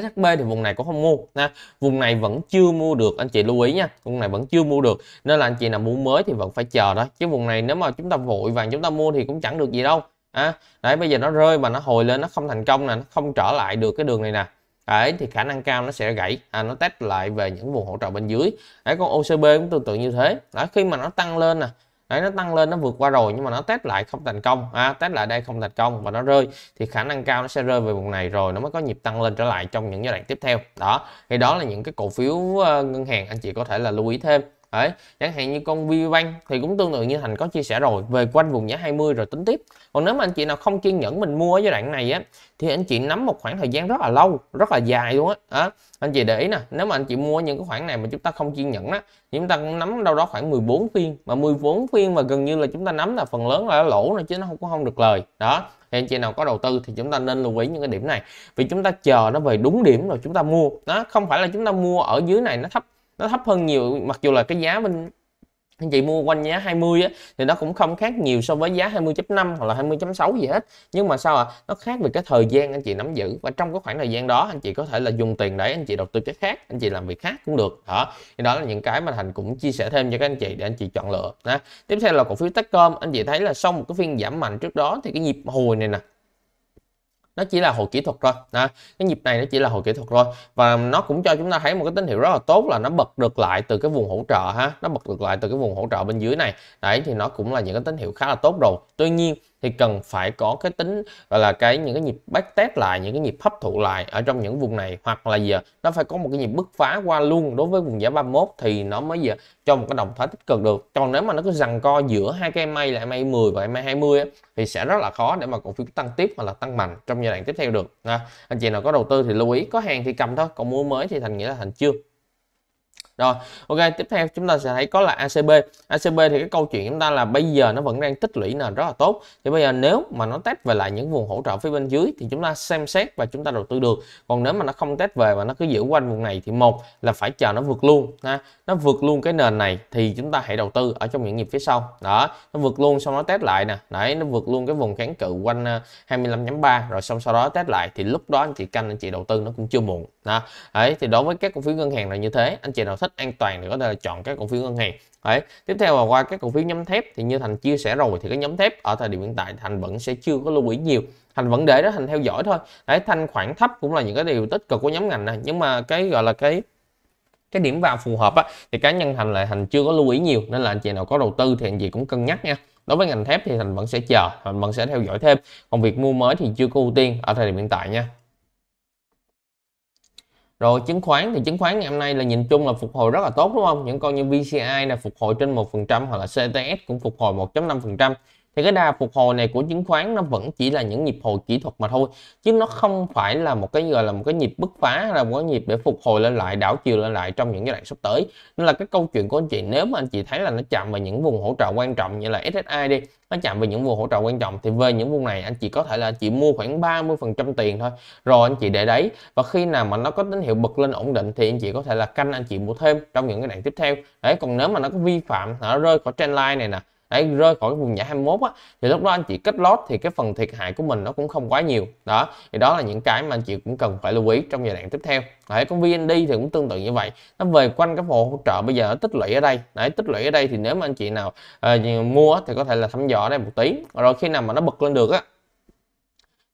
SHB thì vùng này cũng không mua nha vùng này vẫn chưa mua được anh chị lưu ý nha vùng này vẫn chưa mua được nên là anh chị nào mua mới thì vẫn phải chờ đó chứ vùng này nếu mà chúng ta vội vàng chúng ta mua thì cũng chẳng được gì đâu à, đấy bây giờ nó rơi mà nó hồi lên nó không thành công nè nó không trở lại được cái đường này nè đấy thì khả năng cao nó sẽ gãy à, nó test lại về những vùng hỗ trợ bên dưới đấy con OCB cũng tương tự như thế đấy khi mà nó tăng lên nè Đấy, nó tăng lên nó vượt qua rồi nhưng mà nó test lại không thành công à, test lại đây không thành công và nó rơi thì khả năng cao nó sẽ rơi về vùng này rồi nó mới có nhịp tăng lên trở lại trong những giai đoạn tiếp theo đó thì đó là những cái cổ phiếu ờ, ngân hàng anh chị có thể là lưu ý thêm Đấy, chẳng hạn như con VBank thì cũng tương tự như Thành có chia sẻ rồi về quanh vùng giá 20 rồi tính tiếp còn nếu mà anh chị nào không kiên nhẫn mình mua ở giai đoạn này á thì anh chị nắm một khoảng thời gian rất là lâu rất là dài luôn á anh chị để ý nè nếu mà anh chị mua những cái khoản này mà chúng ta không kiên nhẫn á thì chúng ta cũng nắm đâu đó khoảng 14 phiên mà 14 phiên mà gần như là chúng ta nắm là phần lớn là lỗ nữa chứ nó không có không được lời đó thì anh chị nào có đầu tư thì chúng ta nên lưu ý những cái điểm này vì chúng ta chờ nó về đúng điểm rồi chúng ta mua nó không phải là chúng ta mua ở dưới này nó thấp nó thấp hơn nhiều mặc dù là cái giá bên anh chị mua quanh giá 20 á, thì nó cũng không khác nhiều so với giá 20.5 hoặc là 20.6 gì hết nhưng mà sao ạ à? nó khác về cái thời gian anh chị nắm giữ và trong cái khoảng thời gian đó anh chị có thể là dùng tiền để anh chị đầu tư cái khác anh chị làm việc khác cũng được đó thì đó là những cái mà thành cũng chia sẻ thêm cho các anh chị để anh chị chọn lựa đó. tiếp theo là cổ phiếu Techcom anh chị thấy là sau một cái phiên giảm mạnh trước đó thì cái nhịp hồi này nè nó chỉ là hồi kỹ thuật thôi đó. cái nhịp này nó chỉ là hồi kỹ thuật thôi và nó cũng cho chúng ta thấy một cái tín hiệu rất là tốt là nó bật được lại từ cái vùng hỗ trợ ha nó bật được lại từ cái vùng hỗ trợ bên dưới này đấy thì nó cũng là những cái tín hiệu khá là tốt rồi tuy nhiên thì cần phải có cái tính gọi là cái những cái nhịp back test lại những cái nhịp hấp thụ lại ở trong những vùng này hoặc là giờ nó phải có một cái nhịp bứt phá qua luôn đối với vùng giá 31 thì nó mới giờ cho một cái động thái tích cực được còn nếu mà nó cứ rằng co giữa hai cái mây là mây 10 và mây 20 ấy, thì sẽ rất là khó để mà cổ phiếu tăng tiếp hoặc là tăng mạnh trong giai đoạn tiếp theo được à, anh chị nào có đầu tư thì lưu ý có hàng thì cầm thôi còn mua mới thì thành nghĩa là thành chưa rồi ok tiếp theo chúng ta sẽ thấy có là acb acb thì cái câu chuyện chúng ta là bây giờ nó vẫn đang tích lũy nền rất là tốt thì bây giờ nếu mà nó test về lại những vùng hỗ trợ phía bên dưới thì chúng ta xem xét và chúng ta đầu tư được còn nếu mà nó không test về và nó cứ giữ quanh vùng này thì một là phải chờ nó vượt luôn ha nó vượt luôn cái nền này thì chúng ta hãy đầu tư ở trong những nhịp phía sau đó nó vượt luôn xong nó test lại nè đấy nó vượt luôn cái vùng kháng cự quanh 25.3 ờ, rồi xong sau đó test lại thì lúc đó anh chị canh anh chị đầu tư nó cũng chưa muộn đó đấy thì đối với các cổ phiếu ngân hàng là như thế anh chị nào thích an toàn thì có thể chọn các cổ phiếu ngân hàng đấy tiếp theo là qua các cổ phiếu nhóm thép thì như thành chia sẻ rồi thì cái nhóm thép ở thời điểm hiện tại thành vẫn sẽ chưa có lưu ý nhiều thành vẫn để đó thành theo dõi thôi đấy thanh khoản thấp cũng là những cái điều tích cực của nhóm ngành này nhưng mà cái gọi là cái cái điểm vào phù hợp á, thì cá nhân thành lại thành chưa có lưu ý nhiều nên là anh chị nào có đầu tư thì anh chị cũng cân nhắc nha đối với ngành thép thì thành vẫn sẽ chờ thành vẫn sẽ theo dõi thêm còn việc mua mới thì chưa có ưu tiên ở thời điểm hiện tại nha rồi chứng khoán thì chứng khoán ngày hôm nay là nhìn chung là phục hồi rất là tốt đúng không những con như VCI là phục hồi trên 1% hoặc là CTS cũng phục hồi 1.5% thì cái đà phục hồi này của chứng khoán nó vẫn chỉ là những nhịp hồi kỹ thuật mà thôi chứ nó không phải là một cái gọi là một cái nhịp bứt phá hay là một cái nhịp để phục hồi lên lại đảo chiều lên lại trong những giai đoạn sắp tới nên là cái câu chuyện của anh chị nếu mà anh chị thấy là nó chạm vào những vùng hỗ trợ quan trọng như là SSI đi nó chạm vào những vùng hỗ trợ quan trọng thì về những vùng này anh chị có thể là chỉ mua khoảng 30 phần trăm tiền thôi rồi anh chị để đấy và khi nào mà nó có tín hiệu bật lên ổn định thì anh chị có thể là canh anh chị mua thêm trong những cái đoạn tiếp theo đấy còn nếu mà nó có vi phạm nó rơi khỏi trendline này nè đấy, rơi khỏi cái vùng nhảy 21 á thì lúc đó anh chị kết lót thì cái phần thiệt hại của mình nó cũng không quá nhiều đó thì đó là những cái mà anh chị cũng cần phải lưu ý trong giai đoạn tiếp theo đấy con VND thì cũng tương tự như vậy nó về quanh cái phổ hỗ trợ bây giờ nó tích lũy ở đây đấy tích lũy ở đây thì nếu mà anh chị nào uh, mua thì có thể là thăm dò ở đây một tí rồi khi nào mà nó bật lên được á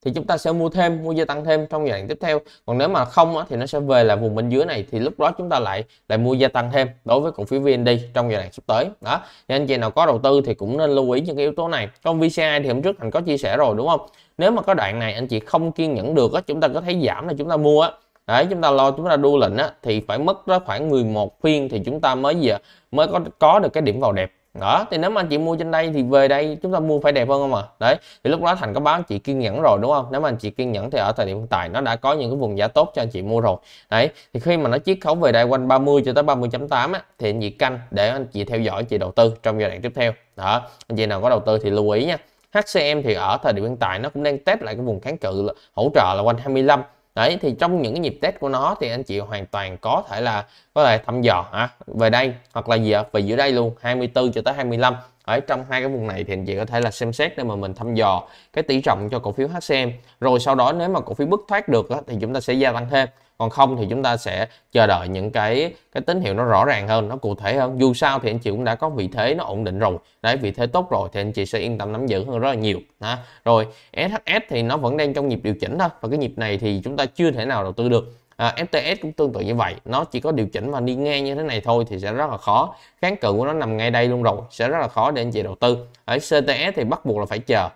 thì chúng ta sẽ mua thêm mua gia tăng thêm trong giai đoạn tiếp theo còn nếu mà không á, thì nó sẽ về là vùng bên dưới này thì lúc đó chúng ta lại lại mua gia tăng thêm đối với cổ phiếu VND trong giai đoạn sắp tới đó nên anh chị nào có đầu tư thì cũng nên lưu ý những cái yếu tố này trong VCI thì hôm trước anh có chia sẻ rồi đúng không nếu mà có đoạn này anh chị không kiên nhẫn được á, chúng ta có thấy giảm là chúng ta mua á đấy chúng ta lo chúng ta đu lệnh á thì phải mất đó khoảng 11 phiên thì chúng ta mới gì mới có có được cái điểm vào đẹp đó thì nếu mà anh chị mua trên đây thì về đây chúng ta mua phải đẹp hơn không ạ à? đấy thì lúc đó thành có báo anh chị kiên nhẫn rồi đúng không nếu mà anh chị kiên nhẫn thì ở thời điểm hiện tại nó đã có những cái vùng giá tốt cho anh chị mua rồi đấy thì khi mà nó chiết khấu về đây quanh 30 cho tới 30.8 á thì anh chị canh để anh chị theo dõi chị đầu tư trong giai đoạn tiếp theo đó anh chị nào có đầu tư thì lưu ý nha HCM thì ở thời điểm hiện tại nó cũng đang test lại cái vùng kháng cự hỗ trợ là quanh 25 đấy thì trong những cái nhịp test của nó thì anh chị hoàn toàn có thể là có thể thăm dò hả về đây hoặc là gì ạ về giữa đây luôn 24 cho tới 25 ở trong hai cái vùng này thì anh chị có thể là xem xét để mà mình thăm dò cái tỷ trọng cho cổ phiếu HCM rồi sau đó nếu mà cổ phiếu bứt thoát được đó, thì chúng ta sẽ gia tăng thêm còn không thì chúng ta sẽ chờ đợi những cái cái tín hiệu nó rõ ràng hơn nó cụ thể hơn dù sao thì anh chị cũng đã có vị thế nó ổn định rồi đấy vị thế tốt rồi thì anh chị sẽ yên tâm nắm giữ hơn rất là nhiều ha rồi SHS thì nó vẫn đang trong nhịp điều chỉnh thôi và cái nhịp này thì chúng ta chưa thể nào đầu tư được à, FTS cũng tương tự như vậy nó chỉ có điều chỉnh và đi ngang như thế này thôi thì sẽ rất là khó kháng cự của nó nằm ngay đây luôn rồi sẽ rất là khó để anh chị đầu tư ở CTS thì bắt buộc là phải chờ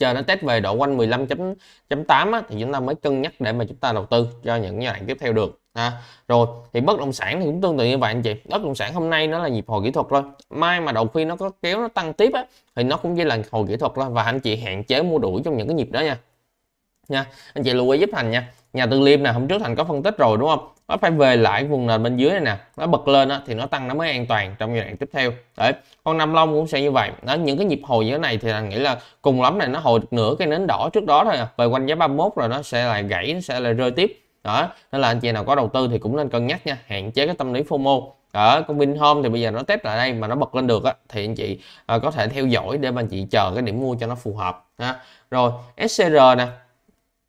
chờ nó test về độ quanh 15.8 thì chúng ta mới cân nhắc để mà chúng ta đầu tư cho những giai đoạn tiếp theo được ha rồi thì bất động sản thì cũng tương tự như vậy anh chị bất động sản hôm nay nó là nhịp hồi kỹ thuật thôi mai mà đầu khi nó có kéo nó tăng tiếp á thì nó cũng chỉ là hồi kỹ thuật thôi và anh chị hạn chế mua đuổi trong những cái nhịp đó nha nha anh chị lưu ý giúp thành nha nhà tư liêm nè hôm trước thành có phân tích rồi đúng không nó phải về lại vùng nền bên dưới này nè nó bật lên đó, thì nó tăng nó mới an toàn trong giai đoạn tiếp theo đấy con năm long cũng sẽ như vậy đó, những cái nhịp hồi như thế này thì là nghĩ là cùng lắm này nó hồi được nửa cái nến đỏ trước đó thôi à. về quanh giá 31 rồi nó sẽ là gãy nó sẽ là rơi tiếp đó nên là anh chị nào có đầu tư thì cũng nên cân nhắc nha hạn chế cái tâm lý FOMO ở con Vinhome thì bây giờ nó test lại đây mà nó bật lên được á, thì anh chị à, có thể theo dõi để mà anh chị chờ cái điểm mua cho nó phù hợp ha. rồi SCR nè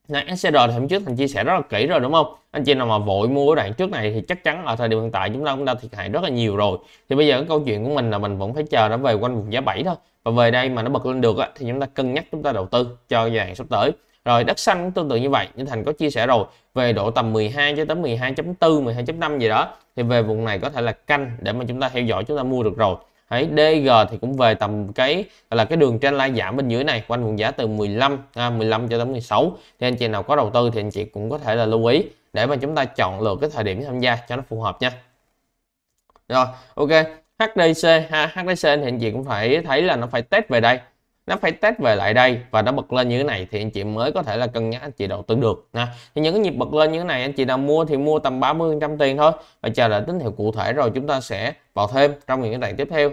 nè SCR thì hôm trước thành chia sẻ rất là kỹ rồi đúng không anh chị nào mà vội mua ở đoạn trước này thì chắc chắn ở thời điểm hiện tại chúng ta cũng đã thiệt hại rất là nhiều rồi thì bây giờ cái câu chuyện của mình là mình vẫn phải chờ nó về quanh vùng giá 7 thôi và về đây mà nó bật lên được thì chúng ta cân nhắc chúng ta đầu tư cho giai đoạn sắp tới rồi đất xanh cũng tương tự như vậy như thành có chia sẻ rồi về độ tầm 12 cho tới 12.4 12.5 gì đó thì về vùng này có thể là canh để mà chúng ta theo dõi chúng ta mua được rồi Đấy, DG thì cũng về tầm cái là cái đường trên lai giảm bên dưới này quanh vùng giá từ 15 à, 15 cho tới 16 thì anh chị nào có đầu tư thì anh chị cũng có thể là lưu ý để mà chúng ta chọn lựa cái thời điểm tham gia cho nó phù hợp nha rồi ok HDC ha, HDC thì anh chị cũng phải thấy là nó phải test về đây nó phải test về lại đây và nó bật lên như thế này thì anh chị mới có thể là cân nhắc anh chị đầu tư được nè thì những cái nhịp bật lên như thế này anh chị nào mua thì mua tầm 30 trăm tiền thôi và chờ đợi tín hiệu cụ thể rồi chúng ta sẽ vào thêm trong những cái đoạn tiếp theo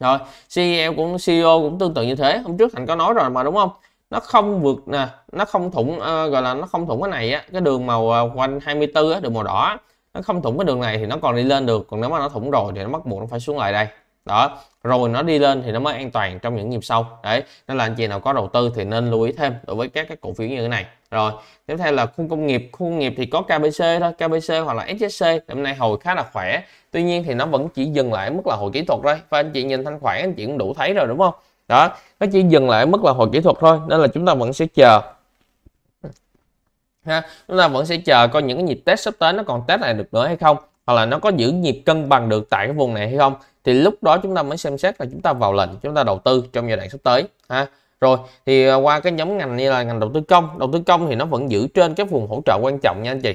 rồi CEO cũng CEO cũng tương tự như thế hôm trước thành có nói rồi mà đúng không nó không vượt nè nó không thủng à, gọi là nó không thủng cái này á cái đường màu ờ, quanh 24 á đường màu đỏ nó không thủng cái đường này thì nó còn đi lên được còn nếu mà nó thủng rồi thì nó bắt buộc nó phải xuống lại đây đó rồi nó đi lên thì nó mới an toàn trong những nhịp sau đấy nên là anh chị nào có đầu tư thì nên lưu ý thêm đối với các cái cổ phiếu như thế này rồi tiếp theo là khu công nghiệp khu công nghiệp thì có KBC thôi KBC hoặc là SSC hôm nay hồi khá là khỏe tuy nhiên thì nó vẫn chỉ dừng lại mức là hồi kỹ thuật thôi và anh chị nhìn thanh khoản anh chị cũng đủ thấy rồi đúng không đó nó chỉ dừng lại mức là hồi kỹ thuật thôi nên là chúng ta vẫn sẽ chờ ha chúng ta vẫn sẽ chờ coi những cái nhịp test sắp tới nó còn test lại được nữa hay không hoặc là nó có giữ nhịp cân bằng được tại cái vùng này hay không thì lúc đó chúng ta mới xem xét là chúng ta vào lệnh chúng ta đầu tư trong giai đoạn sắp tới ha rồi thì à, qua cái nhóm ngành như là ngành đầu tư công đầu tư công thì nó vẫn giữ trên cái vùng hỗ trợ quan trọng nha anh chị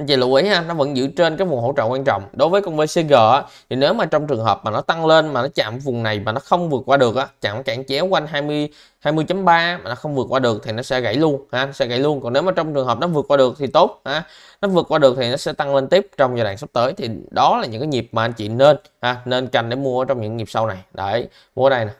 anh chị lưu ý ha nó vẫn giữ trên cái vùng hỗ trợ quan trọng đối với con VCG á, thì nếu mà trong trường hợp mà nó tăng lên mà nó chạm vùng này mà nó không vượt qua được á chạm cản chéo quanh 20 20.3 mà nó không vượt qua được thì nó sẽ gãy luôn ha nó sẽ gãy luôn còn nếu mà trong trường hợp nó vượt qua được thì tốt ha nó vượt qua được thì nó sẽ tăng lên tiếp trong giai đoạn sắp tới thì đó là những cái nhịp mà anh chị nên ha nên canh để mua trong những nhịp sau này đấy mua ở đây nè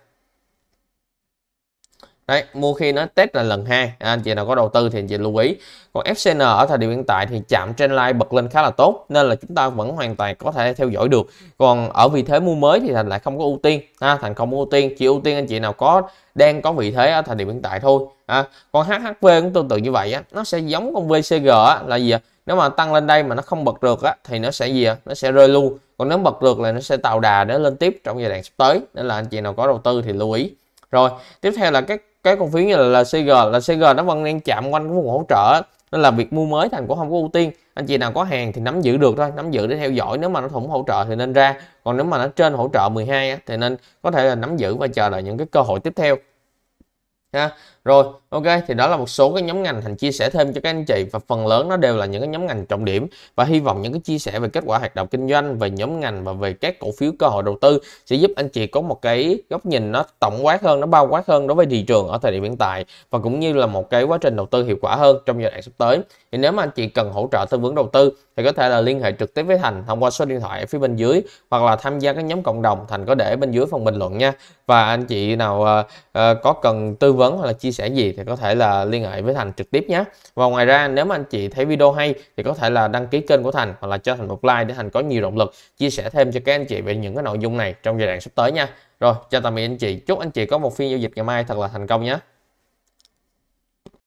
Đấy, mua khi nó test là lần hai à, anh chị nào có đầu tư thì anh chị lưu ý còn FCN ở thời điểm hiện tại thì chạm trên line bật lên khá là tốt nên là chúng ta vẫn hoàn toàn có thể theo dõi được còn ở vị thế mua mới thì thành lại không có ưu tiên ha, à, thành không ưu tiên chỉ ưu tiên anh chị nào có đang có vị thế ở thời điểm hiện tại thôi à, còn HHV cũng tương tự như vậy á, nó sẽ giống con VCG á, là gì nếu mà tăng lên đây mà nó không bật được á, thì nó sẽ gì ạ nó sẽ rơi luôn còn nếu bật được là nó sẽ tạo đà để lên tiếp trong giai đoạn sắp tới nên là anh chị nào có đầu tư thì lưu ý rồi tiếp theo là các cái cổ phiếu như là LCG LCG nó vẫn đang chạm quanh cái vùng hỗ trợ nên là việc mua mới thành cũng không có ưu tiên anh chị nào có hàng thì nắm giữ được thôi nắm giữ để theo dõi nếu mà nó thủng hỗ trợ thì nên ra còn nếu mà nó trên hỗ trợ 12 thì nên có thể là nắm giữ và chờ đợi những cái cơ hội tiếp theo ha rồi ok thì đó là một số cái nhóm ngành thành chia sẻ thêm cho các anh chị và phần lớn nó đều là những cái nhóm ngành trọng điểm và hy vọng những cái chia sẻ về kết quả hoạt động kinh doanh về nhóm ngành và về các cổ phiếu cơ hội đầu tư sẽ giúp anh chị có một cái góc nhìn nó tổng quát hơn nó bao quát hơn đối với thị trường ở thời điểm hiện tại và cũng như là một cái quá trình đầu tư hiệu quả hơn trong giai đoạn sắp tới thì nếu mà anh chị cần hỗ trợ tư vấn đầu tư thì có thể là liên hệ trực tiếp với thành thông qua số điện thoại ở phía bên dưới hoặc là tham gia các nhóm cộng đồng thành có để bên dưới phần bình luận nha và anh chị nào uh, uh, có cần tư vấn hoặc là chia chia sẻ gì thì có thể là liên hệ với Thành trực tiếp nhé. Và ngoài ra nếu mà anh chị thấy video hay thì có thể là đăng ký kênh của Thành hoặc là cho Thành một like để Thành có nhiều động lực chia sẻ thêm cho các anh chị về những cái nội dung này trong giai đoạn sắp tới nha. Rồi, chào tạm biệt anh chị. Chúc anh chị có một phiên giao dịch ngày mai thật là thành công nhé.